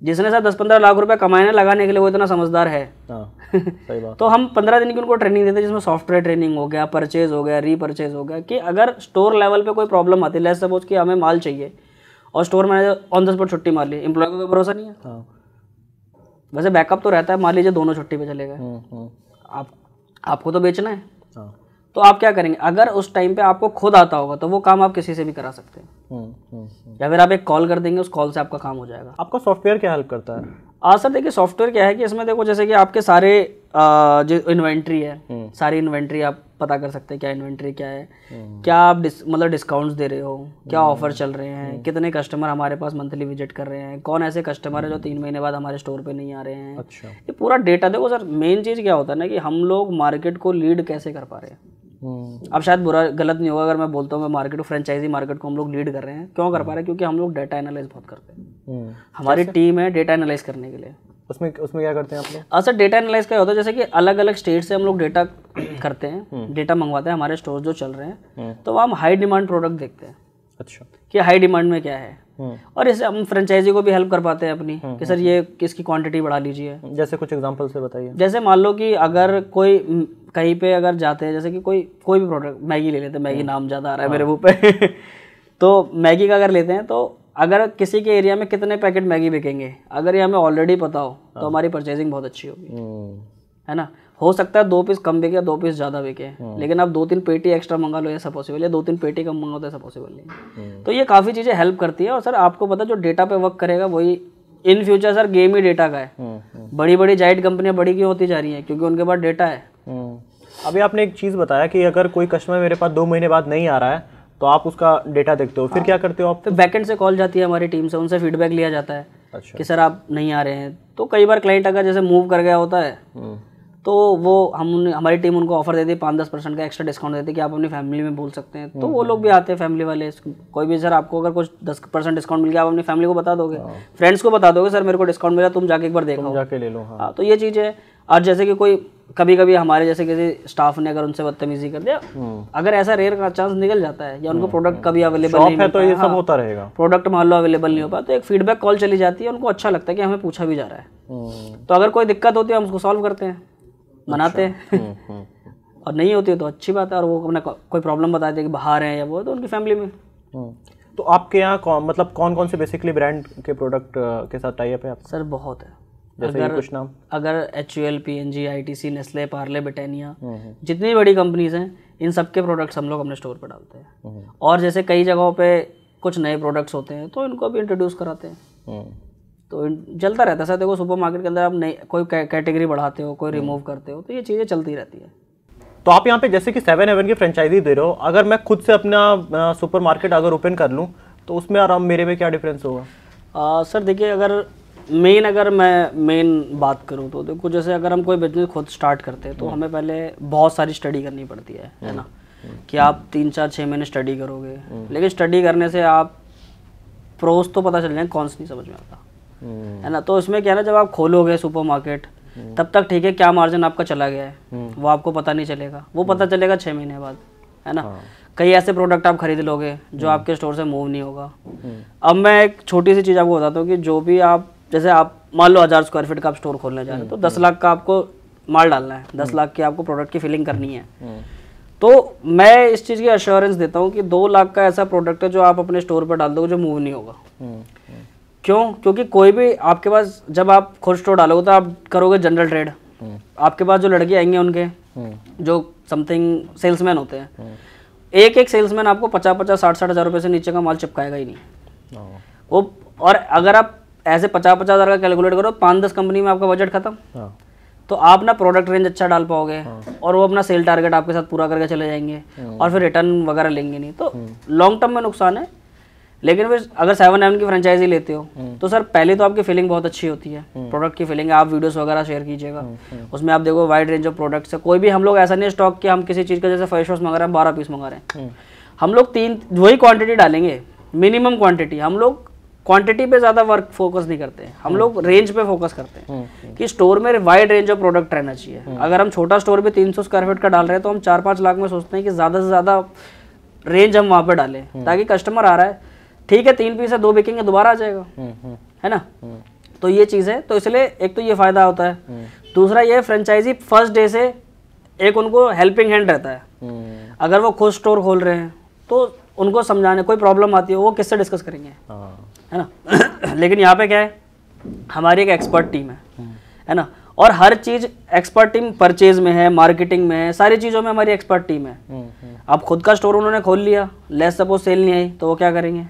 जिसने सर दस पंद्रह लाख रुपए कमाने लगाने के लिए वो इतना समझदार है हाँ, सही बात। तो हम पंद्रह दिन की उनको ट्रेनिंग देते हैं जिसमें सॉफ्टवेयर ट्रेनिंग हो गया परचेज हो गया रीपरचेज हो गया कि अगर स्टोर लेवल पे कोई प्रॉब्लम आती है लेस सपोज कि हमें माल चाहिए और store manager on the spot छुट्टी मार ली एम्प्लॉय का भरोसा नहीं है हाँ। वैसे बैकअप तो रहता है मान लीजिए दोनों छुट्टी पे चले गए आप आपको तो बेचना है हाँ। तो आप क्या करेंगे अगर उस टाइम पे आपको खुद आता होगा तो वो काम आप किसी से भी करा सकते हैं हम्म, हम्म, हम्म। या फिर आप एक कॉल कर देंगे उस कॉल से आपका काम हो जाएगा आपका सॉफ्टवेयर क्या हेल्प करता है आज सर देखिए सॉफ्टवेयर क्या है कि इसमें देखो जैसे कि आपके सारे जो इन्वेंट्री है सारी इन्वेंट्री आप पता कर सकते हैं क्या इन्वेंट्री क्या है हम्म। क्या आप डिस, मतलब डिस्काउंट्स दे रहे हो क्या ऑफर हम्म। चल रहे हैं हम्म। कितने कस्टमर हमारे पास मंथली विजिट कर रहे हैं कौन ऐसे कस्टमर है जो तीन महीने बाद हमारे स्टोर पे नहीं आ रहे हैं अच्छा ये पूरा डेटा देखो सर मेन चीज़ क्या होता है ना कि हम लोग मार्केट को लीड कैसे कर पा रहे हैं अब शायद बुरा गलत नहीं होगा अगर मैं बोलता हूँ मैं मार्केट फ्रेंचाइजी मार्केट को हम लोग लीड कर रहे हैं क्यों कर पा रहे हैं क्योंकि हम लोग डेटा एनालाइज बहुत करते हैं हमारी टीम है डेटा एनालाइज करने के लिए उसमें उसमें क्या करते हैं आप लोग हाँ सर डेटा एनालाइज का होता है जैसे कि अलग अलग स्टेट से हम लोग डेटा करते हैं डेटा हम्म। मंगवाते हैं हमारे स्टोर जो चल रहे हैं हम्म। तो वहाँ हम हाई डिमांड प्रोडक्ट देखते हैं अच्छा कि हाई डिमांड में क्या है हम्म। और इससे हम फ्रेंचाइजी को भी हेल्प कर पाते हैं अपनी कि सर ये किसकी क्वांटिटी बढ़ा लीजिए जैसे कुछ एग्जांपल से बताइए जैसे मान लो कि अगर कोई कहीं पे अगर जाते हैं जैसे कि कोई कोई भी प्रोडक्ट मैगी ले लेते हैं मैगी नाम ज़्यादा आ रहा है हाँ। मेरे मुँह पे तो मैगी का अगर लेते हैं तो अगर किसी के एरिया में कितने पैकेट मैगी बिकेंगे अगर ये हमें ऑलरेडी पता हो तो हाँ। हमारी परचेजिंग बहुत अच्छी होगी हम्म। है ना हो सकता है दो पीस कम बिके दो पीस ज़्यादा बिके हम्म। लेकिन आप दो तीन पेटी एक्स्ट्रा मंगा लो सब पॉसिबल है दो तीन पेटी कम मंगाओ तो ऐसा पॉसिबल नहीं हम्म। तो ये काफ़ी चीज़ें हेल्प करती है और सर आपको पता जो डेटा पे वर्क करेगा वही इन फ्यूचर सर गेम ही डेटा का है बड़ी बड़ी जाइट कंपनियाँ बड़ी क्यों होती जा रही हैं क्योंकि उनके पास डेटा है अभी आपने एक चीज़ बताया कि अगर कोई कस्टमर मेरे पास दो महीने बाद नहीं आ रहा है तो आप उसका डेटा देखते हो फिर हाँ। क्या करते हो आप तो बैकेंड से कॉल जाती है हमारी टीम से उनसे फीडबैक लिया जाता है अच्छा। कि सर आप नहीं आ रहे हैं तो कई बार क्लाइंट अगर जैसे मूव कर गया होता है हम्म। तो वो हम हमारी टीम उनको ऑफर देती है पाँच दस परसेंट का एक्स्ट्रा डिस्काउंट देती है कि आप अपनी फैमिली में बोल सकते हैं तो हम्म। वो लोग भी आते हैं फैमिली वाले कोई भी सर आपको अगर कुछ दस परसेंट डिस्काउंट मिल गया आप अपनी फैमिली को बता दोगे फ्रेंड्स हाँ। को बता दोगे सर मेरे को डिस्काउंट मिला तुम जाके एक बार देखो जाके ले लो हाँ।, हाँ तो ये चीज़ है और जैसे कि कोई कभी कभी हमारे जैसे किसी स्टाफ ने अगर उनसे बदतमीजी कर दिया हम्म। अगर ऐसा रेयर का चांस निकल जाता है या उनको प्रोडक्ट हम्म, हम्म। कभी अवेलेबल नहीं है तो ये सब हाँ। होता रहेगा प्रोडक्ट मान लो अवेलेबल नहीं हो पाता तो एक फीडबैक कॉल चली जाती है उनको अच्छा लगता है कि हमें पूछा भी जा रहा है तो अगर कोई दिक्कत होती है हम उसको सॉल्व करते हैं मनाते अच्छा। हैं और नहीं होती है तो अच्छी बात है और वो अपना कोई प्रॉब्लम बताते हैं कि बाहर है या वो तो उनकी फैमिली में तो आपके यहाँ मतलब कौन कौन से बेसिकली ब्रांड के प्रोडक्ट के साथ टाइप है आप सर बहुत है अगर, कुछ नाम अगर H U L P N G I T C Nestle Parle Britannia जितनी बड़ी कंपनीज हैं इन सब के प्रोडक्ट्स हम लोग अपने स्टोर पर डालते हैं हम्म, हम्म। और जैसे कई जगहों पे कुछ नए प्रोडक्ट्स होते हैं तो इनको भी इंट्रोड्यूस कराते हैं हम्म। तो चलता रहता है सर देखो सुपर मार्केट के अंदर आप नई कोई कैटेगरी बढ़ाते हो कोई रिमूव करते हो तो ये चीज़ें चलती रहती है तो आप यहाँ पे जैसे कि सेवन एवन की फ्रेंचाइजी दे रहे हो अगर मैं खुद से अपना सुपर मार्केट अगर ओपन कर लूँ तो उसमें आराम मेरे में क्या डिफरेंस होगा सर देखिए अगर मेन अगर मैं मेन बात करूँ तो देखो जैसे अगर हम कोई बिजनेस खुद स्टार्ट करते हैं तो हम्म। हमें पहले बहुत सारी स्टडी करनी पड़ती है है ना हम्म। कि आप तीन चार छः महीने स्टडी करोगे हम्म। लेकिन स्टडी करने से आप प्रोस तो पता चल जाए कौन सी नहीं समझ में आता है ना तो इसमें क्या ना जब आप खोलोगे सुपरमार्केट तब तक ठीक है क्या मार्जिन आपका चला गया है वो आपको पता नहीं चलेगा वो पता चलेगा छः महीने बाद है ना हाँ। कई ऐसे प्रोडक्ट आप खरीद लोगे जो आपके स्टोर से मूव नहीं होगा अब मैं एक छोटी सी चीज़ आपको बताता हूँ कि जो भी आप जैसे आप मान लो हज़ार स्क्वायर फीट का आप स्टोर खोलने जा रहे हो तो हम्म, दस लाख हम्म। का आपको माल डालना है दस हम्म। लाख की आपको प्रोडक्ट की फिलिंग करनी है तो मैं इस चीज़ की अश्योरेंस देता हूँ कि दो लाख का ऐसा प्रोडक्ट है जो आप अपने स्टोर पर डाल दोगे जो मूव नहीं होगा क्यों क्योंकि कोई भी आपके पास जब आप खुद स्टोर डालोगे तो आप करोगे जनरल ट्रेड आपके पास जो लड़के आएंगे उनके जो समथिंग सेल्समैन होते हैं एक एक सेल्समैन आपको पचास पचास साठ साठ हज़ार रुपये से नीचे का माल चिपकाएगा ही नहीं हाँ। वो और अगर आप ऐसे पचास पचास हज़ार का कैलकुलेट करो पाँच दस कंपनी में आपका बजट खत्म हाँ। तो आप ना प्रोडक्ट रेंज अच्छा डाल पाओगे हाँ। और वो अपना सेल टारगेट आपके साथ पूरा करके चले जाएंगे हाँ। और फिर रिटर्न वगैरह लेंगे नहीं तो लॉन्ग टर्म में नुकसान है लेकिन फिर अगर सेवन एवन की फ्रेंचाइजी लेते हो तो सर पहले तो आपकी फीलिंग बहुत अच्छी होती है प्रोडक्ट की फीलिंग आप वीडियोस वगैरह शेयर कीजिएगा उसमें आप देखो वाइड रेंज ऑफ प्रोडक्ट्स है कोई भी हम लोग ऐसा नहीं स्टॉक कि हम किसी चीज़ का जैसे फेस वॉश मंगा रहे हैं बारह पीस मंगा रहे हैं हम लोग तीन वही क्वान्टिटी डालेंगे मिनिमम क्वान्टिटी हम लोग क्वांटिटी पे ज़्यादा वर्क फोकस नहीं करते हैं हम हम्म। लोग रेंज पे फोकस करते हैं हम्म, हम्म। कि स्टोर में वाइड रेंज ऑफ प्रोडक्ट रहना चाहिए अगर हम छोटा स्टोर भी 300 स्क्वायर फीट का डाल रहे हैं तो हम चार पांच लाख में सोचते हैं कि ज़्यादा से ज़्यादा रेंज हम वहां पे डालें ताकि कस्टमर आ रहा है ठीक है तीन पीस है दो बिकेंगे दोबारा आ जाएगा है ना तो ये चीज़ है तो इसलिए एक तो ये फ़ायदा होता है दूसरा ये फ्रेंचाइजी फर्स्ट डे से एक उनको हेल्पिंग हैंड रहता है अगर वो खुद स्टोर खोल रहे हैं तो उनको समझाने कोई प्रॉब्लम आती है वो किससे डिस्कस करेंगे हाँ। है ना लेकिन यहाँ पे क्या है हमारी एक एक्सपर्ट टीम है हम्म। है ना और हर चीज एक्सपर्ट टीम परचेज में है मार्केटिंग में है सारी चीज़ों में हमारी एक्सपर्ट टीम है हम्म, हम्म। अब खुद का स्टोर उन्होंने खोल लिया लेस सपोज सेल नहीं आई तो वो क्या करेंगे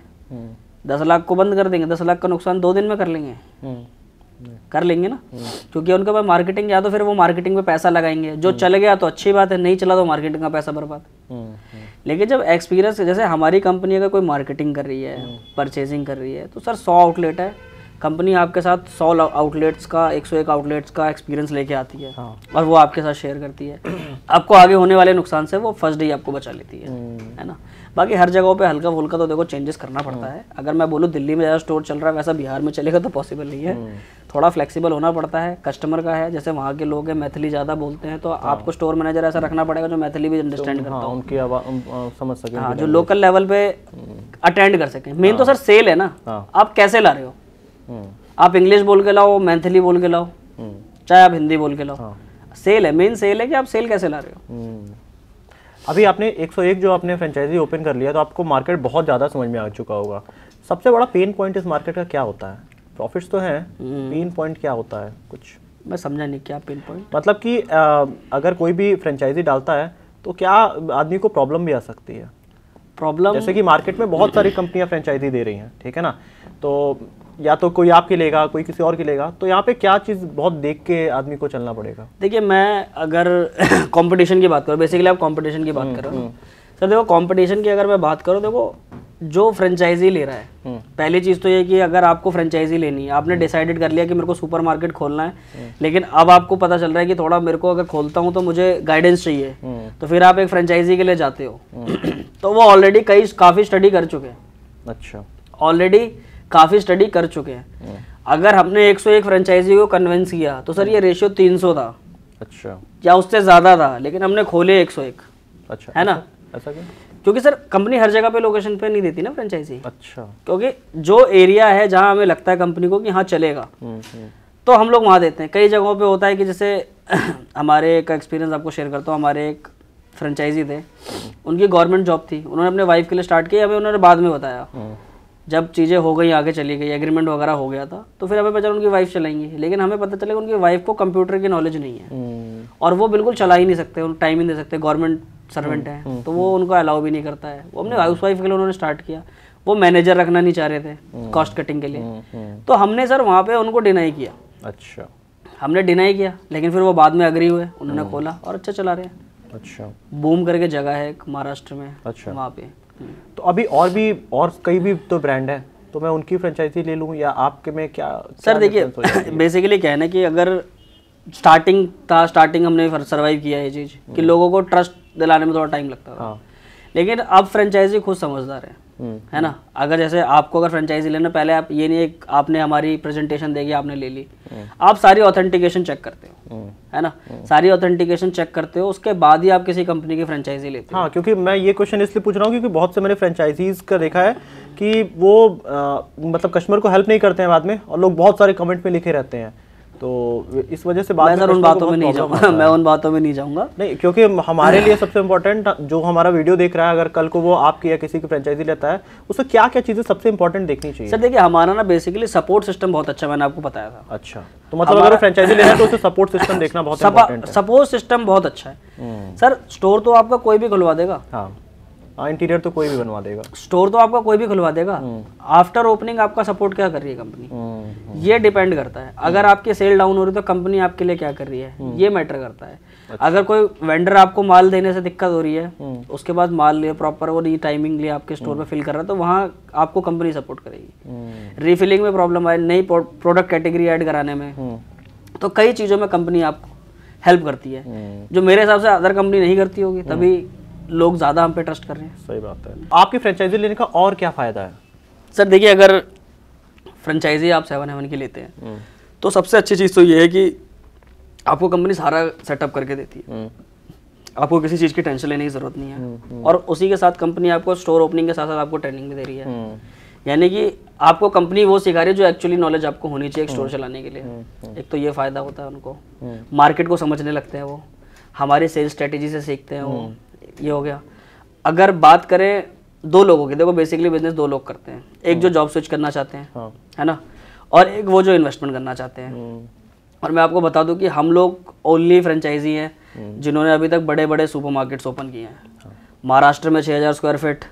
दस लाख को बंद कर देंगे दस लाख का नुकसान दो दिन में कर लेंगे कर लेंगे ना क्योंकि उनके पास मार्केटिंग या तो फिर वो मार्केटिंग में पैसा लगाएंगे जो चल गया तो अच्छी बात है नहीं चला तो मार्केटिंग का पैसा बर्बाद लेकिन जब एक्सपीरियंस जैसे हमारी कंपनी अगर कोई मार्केटिंग कर रही है परचेजिंग हम्म। कर रही है तो सर सौ आउटलेट है कंपनी आपके साथ सौ आउटलेट्स का एक सौ एक आउटलेट्स का एक्सपीरियंस लेके आती है हाँ। और वो आपके साथ शेयर करती है आपको आगे होने वाले नुकसान से वो फर्स्ट डे आपको बचा लेती है हम्म। है ना बाकी हर जगहों पे हल्का फुल्का तो देखो चेंजेस करना पड़ता हाँ। है अगर मैं बोलूँ दिल्ली में ज़्यादा स्टोर चल रहा है वैसा बिहार में चलेगा तो पॉसिबल नहीं है हाँ। थोड़ा फ्लेक्सिबल होना पड़ता है कस्टमर का है जैसे वहाँ के लोग हैं मैथिली ज़्यादा बोलते हैं तो हाँ। आपको स्टोर मैनेजर ऐसा रखना पड़ेगा जो मैथिली भी अंडरस्टैंड तो, करता हो उनकी समझ सके हाँ जो लोकल लेवल पे अटेंड कर सकें मेन तो सर सेल है ना आप कैसे ला रहे हो आप इंग्लिश बोल के लाओ मैथिली बोल के लाओ चाहे आप हिंदी बोल के लाओ सेल है मेन सेल है कि आप सेल कैसे ला रहे हो अभी आपने 101 जो आपने फ्रेंचाइजी ओपन कर लिया तो आपको मार्केट बहुत ज़्यादा समझ में आ चुका होगा सबसे बड़ा पेन पॉइंट इस मार्केट का क्या होता है प्रॉफिट्स तो हैं पेन हम्म। पॉइंट क्या होता है कुछ मैं समझा नहीं क्या पेन पॉइंट मतलब कि अगर कोई भी फ्रेंचाइजी डालता है तो क्या आदमी को प्रॉब्लम भी आ सकती है प्रॉब्लम जैसे कि मार्केट में बहुत सारी कंपनियां फ्रेंचाइजी दे रही हैं ठीक है ना तो या तो कोई आपके लेगा कोई किसी और के लेगा तो यहाँ पे क्या चीज़ बहुत देख के आदमी को चलना पड़ेगा देखिए मैं अगर कंपटीशन की बात करूँ बेसिकली आप कंपटीशन की बात कर रहे हो सर देखो कंपटीशन की अगर मैं बात करूँ देखो जो फ्रेंचाइजी ले रहा है हम्म। पहली चीज़ तो ये कि अगर आपको फ्रेंचाइजी लेनी है आपने डिसाइडेड हम्म। कर लिया कि मेरे को सुपरमार्केट खोलना है हम्म। लेकिन अब आपको पता चल रहा है कि थोड़ा मेरे को अगर खोलता हूँ तो मुझे गाइडेंस चाहिए तो फिर आप एक फ्रेंचाइजी के लिए जाते हो तो वो ऑलरेडी कई काफ़ी स्टडी कर चुके हैं अच्छा ऑलरेडी काफ़ी स्टडी कर चुके हैं हम्म। अगर हमने 101 फ्रेंचाइजी को कन्विंस किया तो सर ये रेशियो 300 था अच्छा या उससे ज़्यादा था लेकिन हमने खोले 101 अच्छा है ना ऐसा क्या क्योंकि सर कंपनी हर जगह पे लोकेशन पे नहीं देती ना फ्रेंचाइजी अच्छा क्योंकि जो एरिया है जहाँ हमें लगता है कंपनी को कि हाँ चलेगा हम्म, हम्म। तो हम लोग वहाँ देते हैं कई जगहों पे होता है कि जैसे हमारे एक एक्सपीरियंस आपको शेयर करता हूँ हमारे एक फ्रेंचाइजी थे उनकी गवर्नमेंट जॉब थी उन्होंने अपने वाइफ के लिए स्टार्ट किया हमें उन्होंने बाद में बताया जब चीज़ें हो गई आगे चली गई एग्रीमेंट वगैरह हो गया था तो फिर हमें पता चला उनकी वाइफ चलाएंगे लेकिन हमें पता चलेगा उनकी वाइफ को कंप्यूटर की नॉलेज नहीं है हम्म। और वो बिल्कुल चला ही नहीं सकते टाइम ही नहीं दे सकते गवर्नमेंट सर्वेंट है तो वो हम्म। उनको अलाउ भी नहीं करता है वो हमने हाउस वाइफ के लिए उन्होंने स्टार्ट किया वो मैनेजर रखना नहीं चाह रहे थे कॉस्ट हम्म, कटिंग के लिए तो हमने सर वहाँ पे उनको डिनाई किया अच्छा हमने डिनाई किया लेकिन फिर वो बाद में अग्री हुए उन्होंने खोला और अच्छा चला रहे हैं अच्छा बूम करके जगह है महाराष्ट्र में अच्छा वहाँ पे तो अभी और भी और कई भी तो ब्रांड है तो मैं उनकी फ्रेंचाइजी ले लूँ या आपके में क्या सर देखिए बेसिकली क्या है ना कि अगर स्टार्टिंग था स्टार्टिंग हमने सर्वाइव किया ये चीज़ कि हम्म। लोगों को ट्रस्ट दिलाने में थोड़ा टाइम लगता था हाँ। लेकिन अब फ्रेंचाइजी खुद समझदार है है ना अगर जैसे आपको अगर फ्रेंचाइजी लेना पहले आप ये नहीं आपने हमारी प्रेजेंटेशन देगी आपने ले ली आप सारी ऑथेंटिकेशन चेक करते हो है ना सारी ऑथेंटिकेशन चेक करते हो उसके बाद ही आप किसी कंपनी की फ्रेंचाइजी लेते हो हाँ क्योंकि मैं ये क्वेश्चन इसलिए पूछ रहा हूँ क्योंकि बहुत से मैंने फ्रेंचाइजीज का देखा है कि वो आ, मतलब कस्टमर को हेल्प नहीं करते हैं बाद में और लोग बहुत सारे कमेंट में लिखे रहते हैं तो इस वजह से बात मैं उन बातों में नहीं जाऊँगा मैं उन बातों में नहीं जाऊँगा नहीं क्योंकि हमारे लिए सबसे इम्पोर्टेंट जो हमारा वीडियो देख रहा है अगर कल को वो आपकी या किसी की फ्रेंचाइजी लेता है उसको क्या क्या चीज़ें सबसे इंपॉर्टेंट देखनी चाहिए सर देखिए हमारा ना बेसिकली सपोर्ट सिस्टम बहुत अच्छा मैंने आपको बताया था अच्छा तो मतलब अगर फ्रेंचाइजी लेना है तो उसे सपोर्ट सिस्टम देखना बहुत सपोर्ट सिस्टम बहुत अच्छा है हम्म। सर स्टोर तो आपका कोई भी खुलवा देगा हाँ हाँ इंटीरियर तो कोई भी बनवा देगा स्टोर तो आपका कोई भी खुलवा देगा आफ्टर हम्म। ओपनिंग आपका सपोर्ट क्या कर रही है कंपनी हम्म, हम्म। ये डिपेंड करता है अगर आपकी सेल डाउन हो रही तो कंपनी आपके लिए क्या कर रही है ये मैटर करता है अच्छा। अगर कोई वेंडर आपको माल देने से दिक्कत हो रही है उसके बाद माल लिए प्रॉपर वो टाइमिंग लिए आपके स्टोर में फिल कर रहा है तो वहाँ आपको कंपनी सपोर्ट करेगी रिफिलिंग में प्रॉब्लम आए नई प्रोडक्ट कैटेगरी ऐड कराने में तो कई चीज़ों में कंपनी आपको हेल्प करती है जो मेरे हिसाब से अदर कंपनी नहीं करती होगी तभी लोग ज़्यादा हम पे ट्रस्ट कर रहे हैं सही बात है आपकी फ्रेंचाइजी लेने का और क्या फ़ायदा है सर देखिए अगर फ्रेंचाइजी आप सेवन एवन की लेते हैं हम्म। तो सबसे अच्छी चीज़ तो ये है कि आपको कंपनी सारा सेटअप करके देती है हम्म। आपको किसी चीज़ की टेंशन लेने की ज़रूरत नहीं है हम्म, और उसी के साथ कंपनी आपको स्टोर ओपनिंग के साथ साथ आपको ट्रेनिंग भी दे रही है यानी कि आपको कंपनी वो सिखा रही है जो एक्चुअली नॉलेज आपको होनी चाहिए स्टोर चलाने के लिए एक तो ये फ़ायदा होता है उनको मार्केट को समझने लगते हैं वो हमारी सेल्स स्ट्रेटेजी से सीखते हैं वो ये हो गया अगर बात करें दो लोगों की देखो बेसिकली बिजनेस दो लोग करते हैं एक जो जॉब हम्म। स्विच करना चाहते हैं हाँ। है ना और एक वो जो इन्वेस्टमेंट करना चाहते हैं हम्म। और मैं आपको बता दूं कि हम लोग ओनली फ्रेंचाइजी हैं हम्म। जिन्होंने अभी तक बड़े बड़े सुपर मार्केट्स ओपन किए हैं हाँ। महाराष्ट्र में 6000 स्क्वायर फिट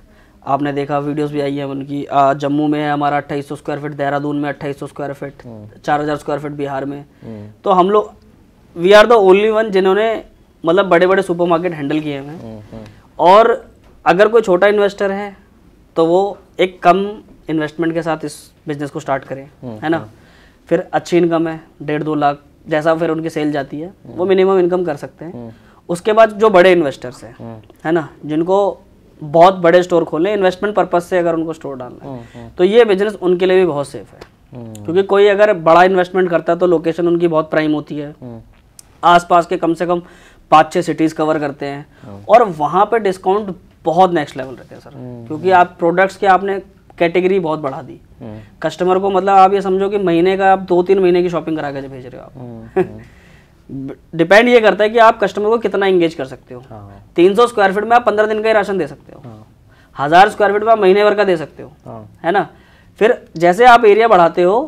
आपने देखा वीडियोस भी आई हैं उनकी जम्मू में है हमारा 2800 स्क्वायर फीट देहरादून में 2800 square feet 4000 square feet Bihar में तो हम लोग we are the only one जिन्होंने मतलब बड़े बड़े सुपरमार्केट हैंडल किए हुए हैं हम्म, हम्म। और अगर कोई छोटा इन्वेस्टर है तो वो एक कम इन्वेस्टमेंट के साथ इस बिजनेस को स्टार्ट करें हम्म, है ना फिर अच्छी इनकम है डेढ़ दो लाख जैसा फिर उनकी सेल जाती है वो मिनिमम इनकम कर सकते हैं उसके बाद जो बड़े इन्वेस्टर्स हैं है ना जिनको बहुत बड़े स्टोर खोलें इन्वेस्टमेंट पर्पज से अगर उनको स्टोर डालना है तो ये बिजनेस उनके लिए भी बहुत सेफ है क्योंकि कोई अगर बड़ा इन्वेस्टमेंट करता है तो लोकेशन उनकी बहुत प्राइम होती है आसपास के कम से कम पाँच छः सिटीज़ कवर करते हैं हाँ। और वहाँ पर डिस्काउंट बहुत नेक्स्ट लेवल रहते हैं सर हम्म, हम्म। क्योंकि आप प्रोडक्ट्स के आपने कैटेगरी बहुत बढ़ा दी कस्टमर हम्म। को मतलब आप ये समझो कि महीने का आप दो तीन महीने की शॉपिंग करा के भेज रहे हो आप डिपेंड ये करता है कि आप कस्टमर को कितना इंगेज कर सकते हो हाँ। तीन सौ स्क्वायर फीट में आप पंद्रह दिन का ही राशन दे सकते हो हज़ार स्क्वायर फीट में आप महीने भर का दे सकते हो हाँ। है ना फिर जैसे आप एरिया बढ़ाते हो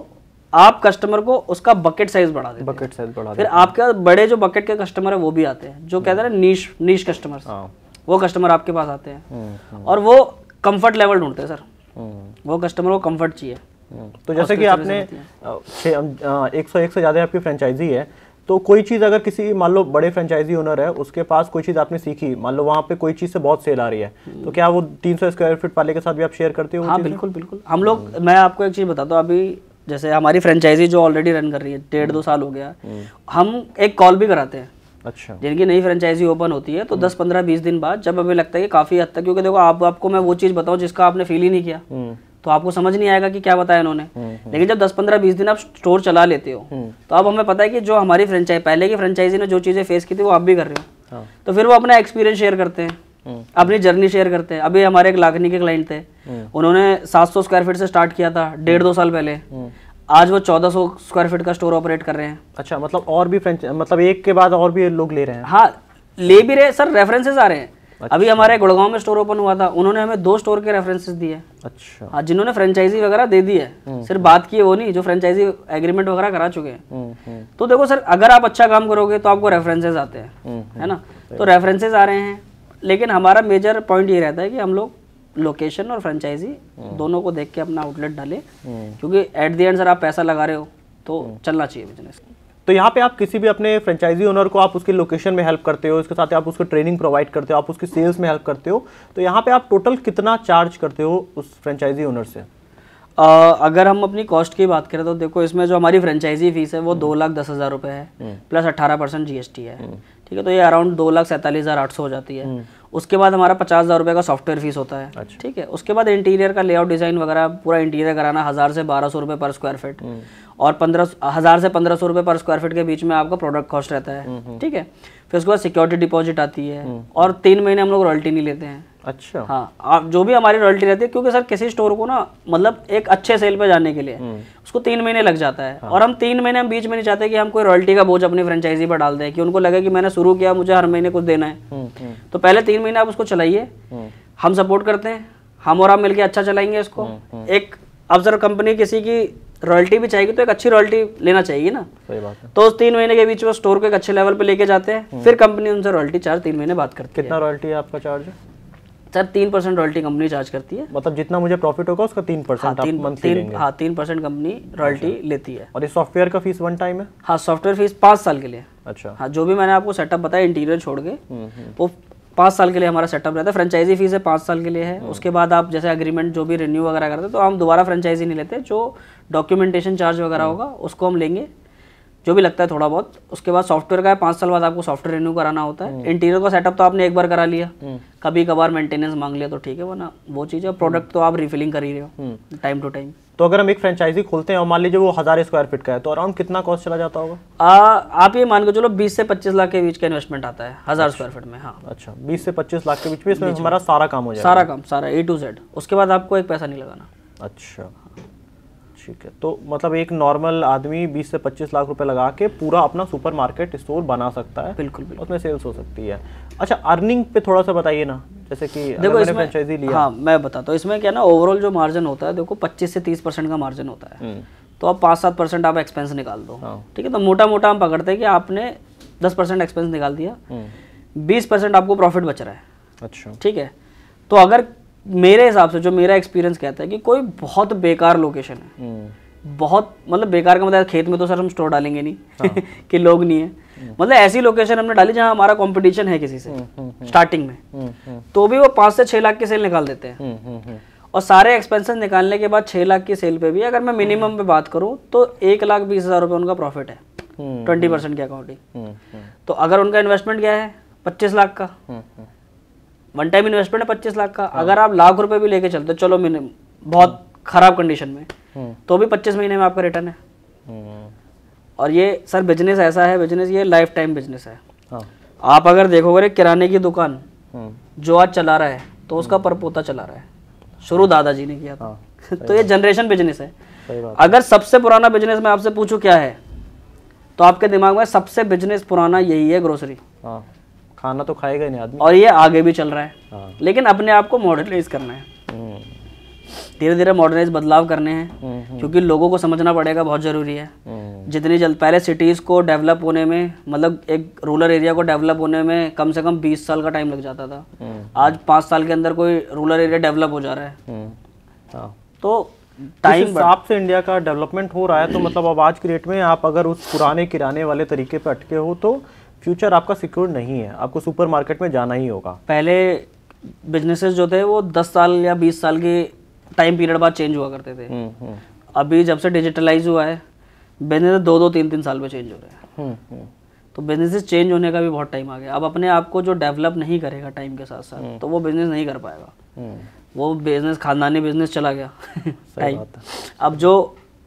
आप कस्टमर को उसका बकेट साइज बढ़ा दे बकेट साइज बढ़ा फिर आपके पास बड़े जो बकेट के कस्टमर है वो भी आते हैं जो हम्म। कहते हैं नीश नीश कस्टमर वो कस्टमर आपके पास आते हैं हम्म, हम्म। और वो कंफर्ट लेवल ढूंढते हैं सर वो कस्टमर को कंफर्ट चाहिए तो जैसे कि आपने एक सौ एक से ज़्यादा आपकी फ्रेंचाइजी है तो कोई चीज़ अगर किसी मान लो बड़े फ्रेंचाइजी ओनर है उसके पास कोई चीज़ आपने सीखी मान लो वहाँ पे कोई चीज़ से बहुत सेल आ रही है तो क्या वो 300 स्क्वायर फीट पाले के साथ भी आप शेयर करते हो हाँ बिल्कुल बिल्कुल हम लोग मैं आपको एक चीज़ बताता हूँ अभी जैसे हमारी फ्रेंचाइजी जो ऑलरेडी रन कर रही है डेढ़ हम्म। दो साल हो गया हम्म। हम एक कॉल भी कराते हैं अच्छा जिनकी नई फ्रेंचाइजी ओपन होती है तो हम्म। दस पंद्रह बीस दिन बाद जब हमें लगता है कि काफ़ी हद तक क्योंकि देखो आप आपको मैं वो चीज़ बताऊं जिसका आपने फील ही नहीं किया तो आपको समझ नहीं आएगा कि क्या बताया इन्होंने लेकिन जब दस पंद्रह बीस दिन आप स्टोर चला लेते हो तो अब हमें पता है कि जो हमारी फ्रेंचाइज पहले की फ्रेंचाइजी ने जो चीज़ें फेस की थी वो आप भी कर रहे हो हाँ। तो फिर वो अपना एक्सपीरियंस शेयर करते हैं अपनी जर्नी शेयर करते हैं अभी हमारे एक लाखनी के क्लाइंट थे उन्होंने 700 स्क्वायर फीट से स्टार्ट किया था डेढ़ दो साल पहले आज वो 1400 स्क्वायर फीट का स्टोर ऑपरेट कर रहे हैं अच्छा मतलब और भी फ्रेंच मतलब एक के बाद और भी लोग ले रहे हैं हाँ ले भी रहे सर रेफरेंसेज आ रहे हैं अच्छा। अभी हमारे गुड़गांव में स्टोर ओपन हुआ था उन्होंने हमें दो स्टोर के रेफरेंसेस दिए अच्छा हाँ जिन्होंने फ्रेंचाइजी वगैरह दे दी है हम्म, सिर्फ हम्म। बात की है वो नहीं जो फ्रेंचाइजी एग्रीमेंट वगैरह करा चुके हैं हम्म, तो देखो सर अगर आप अच्छा काम करोगे तो आपको रेफरेंसेज आते हैं है ना तो रेफरेंसेज आ रहे हैं लेकिन हमारा मेजर पॉइंट ये रहता है कि हम लोग लोकेशन और फ्रेंचाइजी हम्म। दोनों को देख के अपना आउटलेट डालें हम्म। क्योंकि एट दी एंड सर आप पैसा लगा रहे हो तो हम्म। चलना चाहिए बिजनेस तो यहाँ पे आप किसी भी अपने फ्रेंचाइजी ओनर को आप उसके लोकेशन में हेल्प करते हो इसके साथ आप उसको ट्रेनिंग प्रोवाइड करते हो आप उसकी सेल्स में हेल्प करते हो तो यहाँ पे आप टोटल कितना चार्ज करते हो उस फ्रेंचाइजी ओनर से आ, अगर हम अपनी कॉस्ट की बात करें तो देखो इसमें जो हमारी फ्रेंचाइजी फीस है वो दो लाख दस हज़ार रुपये है प्लस अट्ठारह परसेंट जी है ठीक है तो ये अराउंड दो लाख सैंतालीस हज़ार आठ सौ हो जाती है हम्म। उसके बाद हमारा पचास हज़ार रुपये का सॉफ्टवेयर फीस होता है अच्छा। ठीक है उसके बाद इंटीरियर का लेआउट डिज़ाइन वगैरह पूरा इंटीरियर कराना हज़ार से बारह सौ रुपये पर स्क्वायर फीट और पंद्रह हज़ार से पंद्रह सौ रुपये पर स्क्वायर फीट के बीच में आपका प्रोडक्ट कॉस्ट रहता है हम्म, हम्म। ठीक है फिर उसके बाद सिक्योरिटी डिपॉजिट आती है और तीन महीने हम लोग रॉयल्टी नहीं लेते हैं अच्छा हाँ आप जो भी हमारी रॉयल्टी रहती है क्योंकि सर किसी स्टोर को ना मतलब एक अच्छे सेल पे जाने के लिए हम्म। उसको तीन महीने लग जाता है हाँ। और हम तीन महीने बीच में नहीं चाहते कि हम कोई रॉयल्टी का बोझ अपनी फ्रेंचाइजी पर डाल दें कि उनको लगे कि मैंने शुरू किया मुझे हर महीने कुछ देना है हम्म, हम्म। तो पहले तीन महीने आप उसको चलाइए हम सपोर्ट करते हैं हम और आप मिलकर अच्छा चलाएंगे इसको एक अब सर कंपनी किसी की रॉयल्टी भी चाहिए तो एक अच्छी रॉयल्टी लेना चाहिए ना सही बात है तो उस तीन महीने के बीच में स्टोर को एक अच्छे लेवल पे लेके जाते हैं फिर कंपनी उनसे रॉयल्टी चार्ज तीन महीने बात करती है कितना रॉयल्टी है आपका चार्ज सर तीन परसेंट रॉयल्टी कंपनी चार्ज करती है मतलब जितना मुझे प्रॉफिट होगा उसका तीन हाँ, परसेंट हाँ, तीन, हाँ, तीन परसेंट कंपनी रॉयल्टी लेती है और ये सॉफ्टवेयर का फीस वन टाइम है हाँ सॉफ्टवेयर फीस पाँच साल के लिए अच्छा हाँ जो भी मैंने आपको सेटअप बताया इंटीरियर छोड़ के हम्म, हम्म। वो पाँच साल के लिए हमारा सेटअप रहता है फ्रेंचाइजी फीस है पाँच साल के लिए है हम्म। उसके बाद आप जैसे अग्रीमेंट जो भी रिन्यू वगैरह करते हैं तो हम दोबारा फ्रेंचाइजी नहीं लेते जो डॉक्यूमेंटेशन चार्ज वगैरह होगा उसको हम लेंगे जो भी लगता है थोड़ा बहुत उसके बाद सॉफ्टवेयर का है पाँच साल बाद आपको सॉफ्टवेयर रिन्यू कराना होता है इंटीरियर हम्म। का सेटअप तो आपने एक बार करा लिया हम्म। कभी कभार मेंटेनेंस मांग लिया तो ठीक है वो ना वो चीज़ है प्रोडक्ट हम्म। तो आप रिफिलिंग कर ही रहे हो टाइम टू टाइम तो अगर हम एक फ्रेंचाइजी खोलते हैं और मान लीजिए वो हज़ार स्क्वायर फीट का है तो अराउंड कितना कॉस्ट चला जाता होगा आ, आप ये मान के चलो 20 से 25 लाख के बीच का इन्वेस्टमेंट आता है हज़ार अच्छा, स्क्वायर फीट में हाँ अच्छा 20 से 25 लाख के बीच में इसमें हमारा सारा काम हो जाएगा सारा काम सारा ए टू जेड उसके बाद आपको एक पैसा नहीं लगाना अच्छा ठीक है तो मतलब एक नॉर्मल आदमी 20 से 25 लाख रुपए लगा के पूरा अपना सुपरमार्केट स्टोर बना सकता है बिल्कुल बिल्कुल उसमें सेल्स हो सकती है अच्छा अर्निंग पे थोड़ा सा बताइए ना जैसे कि देखो इसमें फ्रेंचाइजी लिया हाँ मैं बताता हूँ इसमें क्या ना ओवरऑल जो मार्जिन होता है देखो पच्चीस से तीस का मार्जिन होता है हम्म। तो आप पाँच सात परसेंट आप एक्सपेंस निकाल दो हाँ। ठीक है तो मोटा मोटा हम पकड़ते हैं कि आपने दस परसेंट एक्सपेंस निकाल दिया हम्म। बीस परसेंट आपको प्रॉफिट बच रहा है अच्छा ठीक है तो अगर मेरे हिसाब से जो मेरा एक्सपीरियंस कहता है कि कोई बहुत बेकार लोकेशन है हम्म। बहुत मतलब बेकार का मतलब खेत में तो सर हम स्टोर डालेंगे नहीं हाँ। कि लोग नहीं है हम्म। मतलब ऐसी लोकेशन हमने डाली जहाँ हमारा कंपटीशन है किसी से स्टार्टिंग हम्म, में तो भी वो पांच से छह लाख की सेल निकाल देते हैं और सारे एक्सपेंसेस निकालने के बाद छह लाख की सेल पे भी अगर मैं मिनिमम पे बात करूँ तो एक लाख बीस हज़ार रुपये उनका प्रॉफिट है ट्वेंटी परसेंट के अकाउंटिंग तो अगर उनका इन्वेस्टमेंट क्या है पच्चीस लाख का वन टाइम इन्वेस्टमेंट है पच्चीस लाख का हाँ। अगर आप लाख रुपए भी लेके चलते चलो मिनिमम बहुत खराब कंडीशन में हम्म। तो भी पच्चीस महीने में आपका रिटर्न है हम्म। और ये सर बिजनेस ऐसा है बिजनेस ये लाइफ टाइम बिजनेस है हाँ। आप अगर देखोगे किराने की दुकान हम्म। जो आज चला रहा है तो उसका परपोता चला रहा है शुरू दादाजी ने किया था हाँ, तो ये जनरेशन बिजनेस है अगर सबसे पुराना बिजनेस मैं आपसे पूछूं क्या है तो आपके दिमाग में सबसे बिजनेस पुराना यही है ग्रोसरी खाना तो खाएगा ही नहीं आदमी और ये आगे भी चल रहा है हाँ। लेकिन अपने आप को मॉडर्नाइज करना है धीरे धीरे मॉडर्नाइज बदलाव करने हैं हम्म, हम्म। क्योंकि लोगों को समझना पड़ेगा बहुत ज़रूरी है हम्म। जितनी जल्द पहले सिटीज़ को डेवलप होने में मतलब एक रूरल एरिया को डेवलप होने में कम से कम 20 साल का टाइम लग जाता था आज पाँच साल के अंदर कोई रूरल एरिया डेवलप हो जा रहा है हाँ। तो टाइम हिसाब से इंडिया का डेवलपमेंट हो रहा है तो मतलब अब आज के डेट में आप अगर उस पुराने किराने वाले तरीके पर अटके हो तो फ्यूचर आपका सिक्योर नहीं है आपको सुपरमार्केट में जाना ही होगा पहले बिजनेसेस जो थे वो 10 साल या 20 साल के टाइम पीरियड बाद चेंज हुआ करते थे हम्म, हम्म। अभी जब से डिजिटलाइज हुआ है बिजनेस दो दो तीन तीन साल में चेंज हो रहे हैं हम्म, तो बिजनेस चेंज होने का भी बहुत टाइम आ गया अब अपने आप को जो डेवलप नहीं करेगा टाइम के साथ साथ तो वो बिजनेस नहीं कर पाएगा वो बिजनेस खानदानी बिजनेस चला गया है। अब जो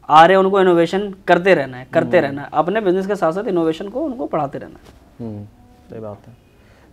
आ रहे हैं उनको इनोवेशन करते रहना है करते रहना है अपने बिजनेस के साथ साथ इनोवेशन को उनको पढ़ाते रहना है हम्म, सही बात है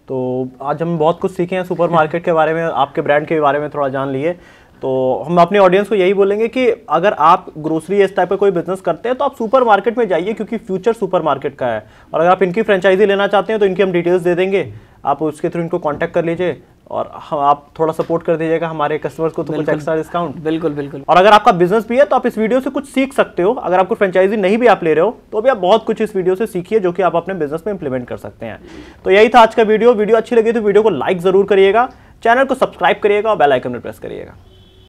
तो आज हम बहुत कुछ सीखे हैं सुपरमार्केट के बारे में आपके ब्रांड के बारे में थोड़ा जान लिए तो हम अपने ऑडियंस को यही बोलेंगे कि अगर आप ग्रोसरी इस टाइप का कोई बिजनेस करते हैं तो आप सुपरमार्केट में जाइए क्योंकि फ्यूचर सुपरमार्केट का है और अगर आप इनकी फ्रेंचाइजी लेना चाहते हैं तो इनकी हम डिटेल्स दे देंगे आप उसके थ्रू इनको कॉन्टैक्ट कर लीजिए और हम आप थोड़ा सपोर्ट कर दीजिएगा हमारे कस्टमर्स को तो कुछ एक्स्ट्रा डिस्काउंट बिल्कुल बिल्कुल और अगर आपका बिजनेस भी है तो आप इस वीडियो से कुछ सीख सकते हो अगर आपको फ्रेंचाइजी नहीं भी आप ले रहे हो तो भी आप बहुत कुछ इस वीडियो से सीखिए जो कि आप अपने बिजनेस में इंप्लीमेंट कर सकते हैं तो यही था आज का वीडियो वीडियो अच्छी लगी तो वीडियो को लाइक जरूर करिएगा चैनल को सब्सक्राइब करिएगा और बेलाइकन में प्रेस करिएगा